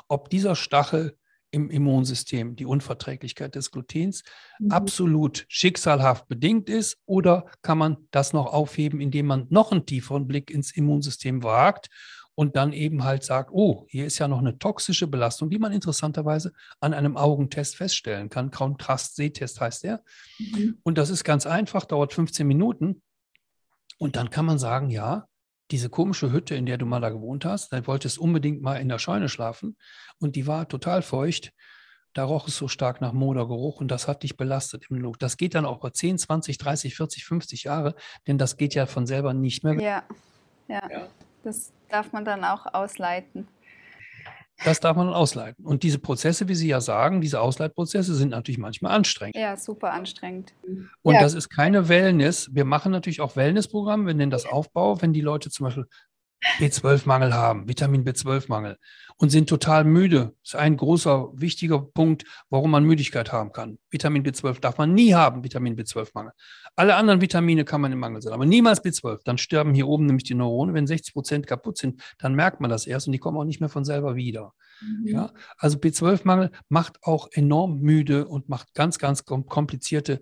ob dieser Stachel im Immunsystem, die Unverträglichkeit des Glutens, mhm. absolut schicksalhaft bedingt ist? Oder kann man das noch aufheben, indem man noch einen tieferen Blick ins Immunsystem wagt und dann eben halt sagt, oh, hier ist ja noch eine toxische Belastung, die man interessanterweise an einem Augentest feststellen kann. Kontrast-Sehtest heißt der. Mhm. Und das ist ganz einfach, dauert 15 Minuten. Und dann kann man sagen, ja, diese komische Hütte, in der du mal da gewohnt hast, da wolltest unbedingt mal in der Scheune schlafen und die war total feucht. Da roch es so stark nach Modergeruch und das hat dich belastet im Look. Das geht dann auch über 10, 20, 30, 40, 50 Jahre, denn das geht ja von selber nicht mehr. Ja, ja. ja. Das darf man dann auch ausleiten. Das darf man dann ausleiten. Und diese Prozesse, wie Sie ja sagen, diese Ausleitprozesse sind natürlich manchmal anstrengend. Ja, super anstrengend. Und ja. das ist keine Wellness. Wir machen natürlich auch Wellnessprogramme, wir nennen das Aufbau. Wenn die Leute zum Beispiel B12-Mangel haben, Vitamin B12-Mangel und sind total müde. Das ist ein großer, wichtiger Punkt, warum man Müdigkeit haben kann. Vitamin B12 darf man nie haben, Vitamin B12-Mangel. Alle anderen Vitamine kann man im Mangel sein, aber niemals B12. Dann sterben hier oben nämlich die Neuronen. Wenn 60 Prozent kaputt sind, dann merkt man das erst und die kommen auch nicht mehr von selber wieder. Mhm. Ja? Also B12-Mangel macht auch enorm müde und macht ganz, ganz komplizierte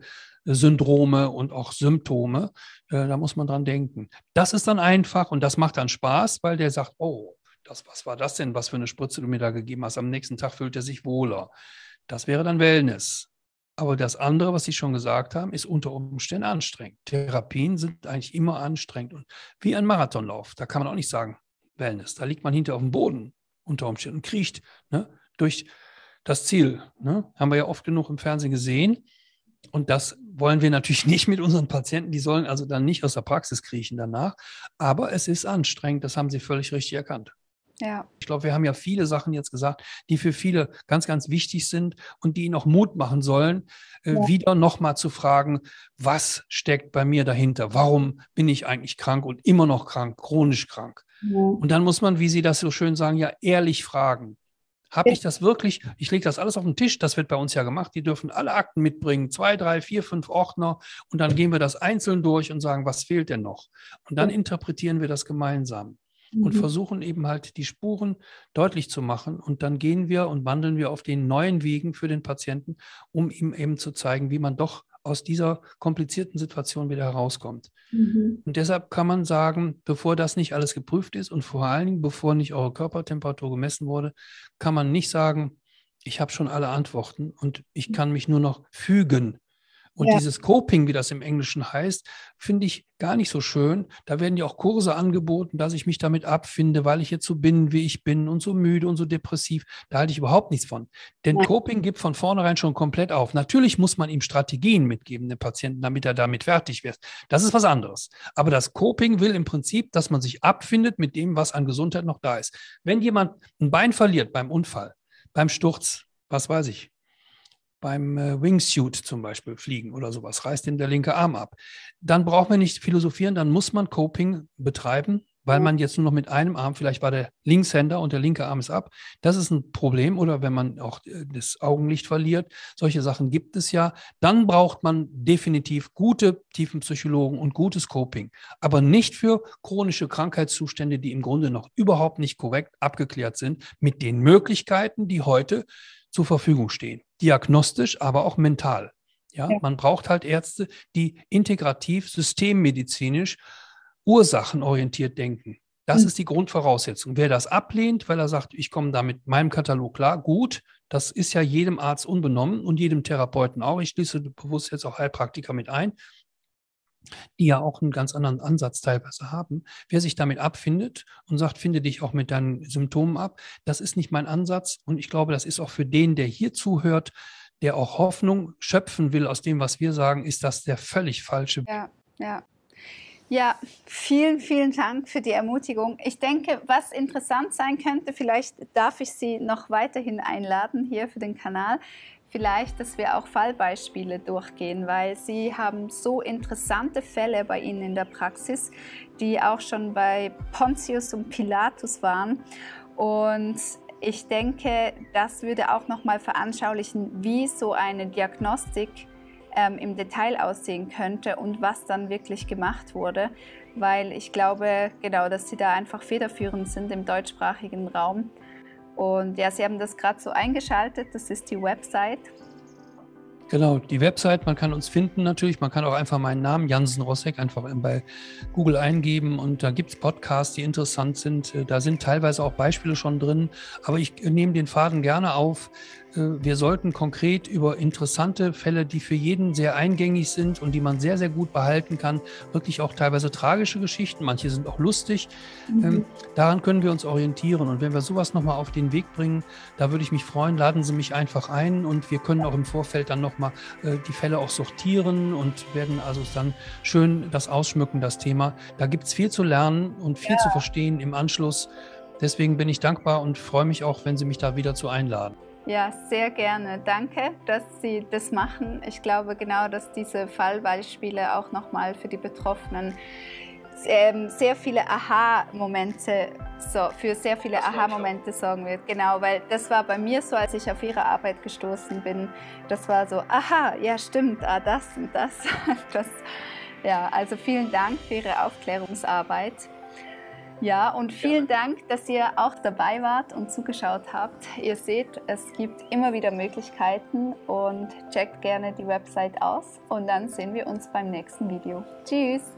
Syndrome und auch Symptome. Äh, da muss man dran denken. Das ist dann einfach und das macht dann Spaß, weil der sagt, oh, das, was war das denn, was für eine Spritze du mir da gegeben hast? Am nächsten Tag fühlt er sich wohler. Das wäre dann Wellness. Aber das andere, was Sie schon gesagt haben, ist unter Umständen anstrengend. Therapien sind eigentlich immer anstrengend und wie ein Marathonlauf. Da kann man auch nicht sagen Wellness. Da liegt man hinter auf dem Boden unter Umständen und kriecht ne, durch das Ziel. Ne? Haben wir ja oft genug im Fernsehen gesehen. Und das wollen wir natürlich nicht mit unseren Patienten, die sollen also dann nicht aus der Praxis kriechen danach. Aber es ist anstrengend, das haben Sie völlig richtig erkannt. Ja. Ich glaube, wir haben ja viele Sachen jetzt gesagt, die für viele ganz, ganz wichtig sind und die ihnen auch Mut machen sollen, äh, ja. wieder nochmal zu fragen, was steckt bei mir dahinter? Warum bin ich eigentlich krank und immer noch krank, chronisch krank? Ja. Und dann muss man, wie Sie das so schön sagen, ja ehrlich fragen. Habe ich das wirklich? Ich lege das alles auf den Tisch. Das wird bei uns ja gemacht. Die dürfen alle Akten mitbringen. Zwei, drei, vier, fünf Ordner. Und dann gehen wir das einzeln durch und sagen, was fehlt denn noch? Und dann interpretieren wir das gemeinsam und mhm. versuchen eben halt die Spuren deutlich zu machen. Und dann gehen wir und wandeln wir auf den neuen Wegen für den Patienten, um ihm eben zu zeigen, wie man doch aus dieser komplizierten Situation wieder herauskommt. Mhm. Und deshalb kann man sagen, bevor das nicht alles geprüft ist und vor allen Dingen, bevor nicht eure Körpertemperatur gemessen wurde, kann man nicht sagen, ich habe schon alle Antworten und ich mhm. kann mich nur noch fügen. Und ja. dieses Coping, wie das im Englischen heißt, finde ich gar nicht so schön. Da werden ja auch Kurse angeboten, dass ich mich damit abfinde, weil ich jetzt so bin, wie ich bin und so müde und so depressiv. Da halte ich überhaupt nichts von. Denn ja. Coping gibt von vornherein schon komplett auf. Natürlich muss man ihm Strategien mitgeben, dem Patienten, damit er damit fertig wird. Das ist was anderes. Aber das Coping will im Prinzip, dass man sich abfindet mit dem, was an Gesundheit noch da ist. Wenn jemand ein Bein verliert beim Unfall, beim Sturz, was weiß ich, beim äh, Wingsuit zum Beispiel fliegen oder sowas, reißt ihm der linke Arm ab. Dann braucht man nicht philosophieren, dann muss man Coping betreiben, weil man jetzt nur noch mit einem Arm, vielleicht war der Linkshänder und der linke Arm ist ab. Das ist ein Problem oder wenn man auch äh, das Augenlicht verliert. Solche Sachen gibt es ja. Dann braucht man definitiv gute Tiefenpsychologen und gutes Coping, aber nicht für chronische Krankheitszustände, die im Grunde noch überhaupt nicht korrekt abgeklärt sind, mit den Möglichkeiten, die heute zur Verfügung stehen. Diagnostisch, aber auch mental. Ja, ja. man braucht halt Ärzte, die integrativ, systemmedizinisch, ursachenorientiert denken. Das mhm. ist die Grundvoraussetzung. Wer das ablehnt, weil er sagt, ich komme da mit meinem Katalog klar, gut, das ist ja jedem Arzt unbenommen und jedem Therapeuten auch. Ich schließe bewusst jetzt auch Heilpraktiker mit ein die ja auch einen ganz anderen Ansatz teilweise haben. Wer sich damit abfindet und sagt, finde dich auch mit deinen Symptomen ab, das ist nicht mein Ansatz. Und ich glaube, das ist auch für den, der hier zuhört, der auch Hoffnung schöpfen will aus dem, was wir sagen, ist das der völlig falsche. Ja, ja. Ja, vielen, vielen Dank für die Ermutigung. Ich denke, was interessant sein könnte, vielleicht darf ich Sie noch weiterhin einladen hier für den Kanal, vielleicht, dass wir auch Fallbeispiele durchgehen, weil Sie haben so interessante Fälle bei Ihnen in der Praxis, die auch schon bei Pontius und Pilatus waren. Und ich denke, das würde auch nochmal veranschaulichen, wie so eine Diagnostik ähm, im Detail aussehen könnte und was dann wirklich gemacht wurde, weil ich glaube, genau, dass Sie da einfach federführend sind im deutschsprachigen Raum. Und ja, Sie haben das gerade so eingeschaltet, das ist die Website. Genau, die Website, man kann uns finden natürlich, man kann auch einfach meinen Namen, Jansen Rossek, einfach bei Google eingeben und da gibt es Podcasts, die interessant sind. Äh, da sind teilweise auch Beispiele schon drin, aber ich äh, nehme den Faden gerne auf, äh, wir sollten konkret über interessante Fälle, die für jeden sehr eingängig sind und die man sehr, sehr gut behalten kann, wirklich auch teilweise tragische Geschichten, manche sind auch lustig, mhm. Ähm, daran können wir uns orientieren. Und wenn wir sowas nochmal auf den Weg bringen, da würde ich mich freuen, laden Sie mich einfach ein und wir können auch im Vorfeld dann nochmal äh, die Fälle auch sortieren und werden also dann schön das ausschmücken, das Thema. Da gibt es viel zu lernen und viel ja. zu verstehen im Anschluss. Deswegen bin ich dankbar und freue mich auch, wenn Sie mich da wieder zu einladen. Ja, sehr gerne. Danke, dass Sie das machen. Ich glaube genau, dass diese Fallbeispiele auch nochmal für die Betroffenen ähm, sehr viele Aha-Momente, so, für sehr viele Aha-Momente sorgen wird. Genau, weil das war bei mir so, als ich auf Ihre Arbeit gestoßen bin. Das war so, aha, ja stimmt, ah, das und das. *laughs* das ja, also vielen Dank für Ihre Aufklärungsarbeit. Ja, und vielen Dank, dass ihr auch dabei wart und zugeschaut habt. Ihr seht, es gibt immer wieder Möglichkeiten und checkt gerne die Website aus und dann sehen wir uns beim nächsten Video. Tschüss!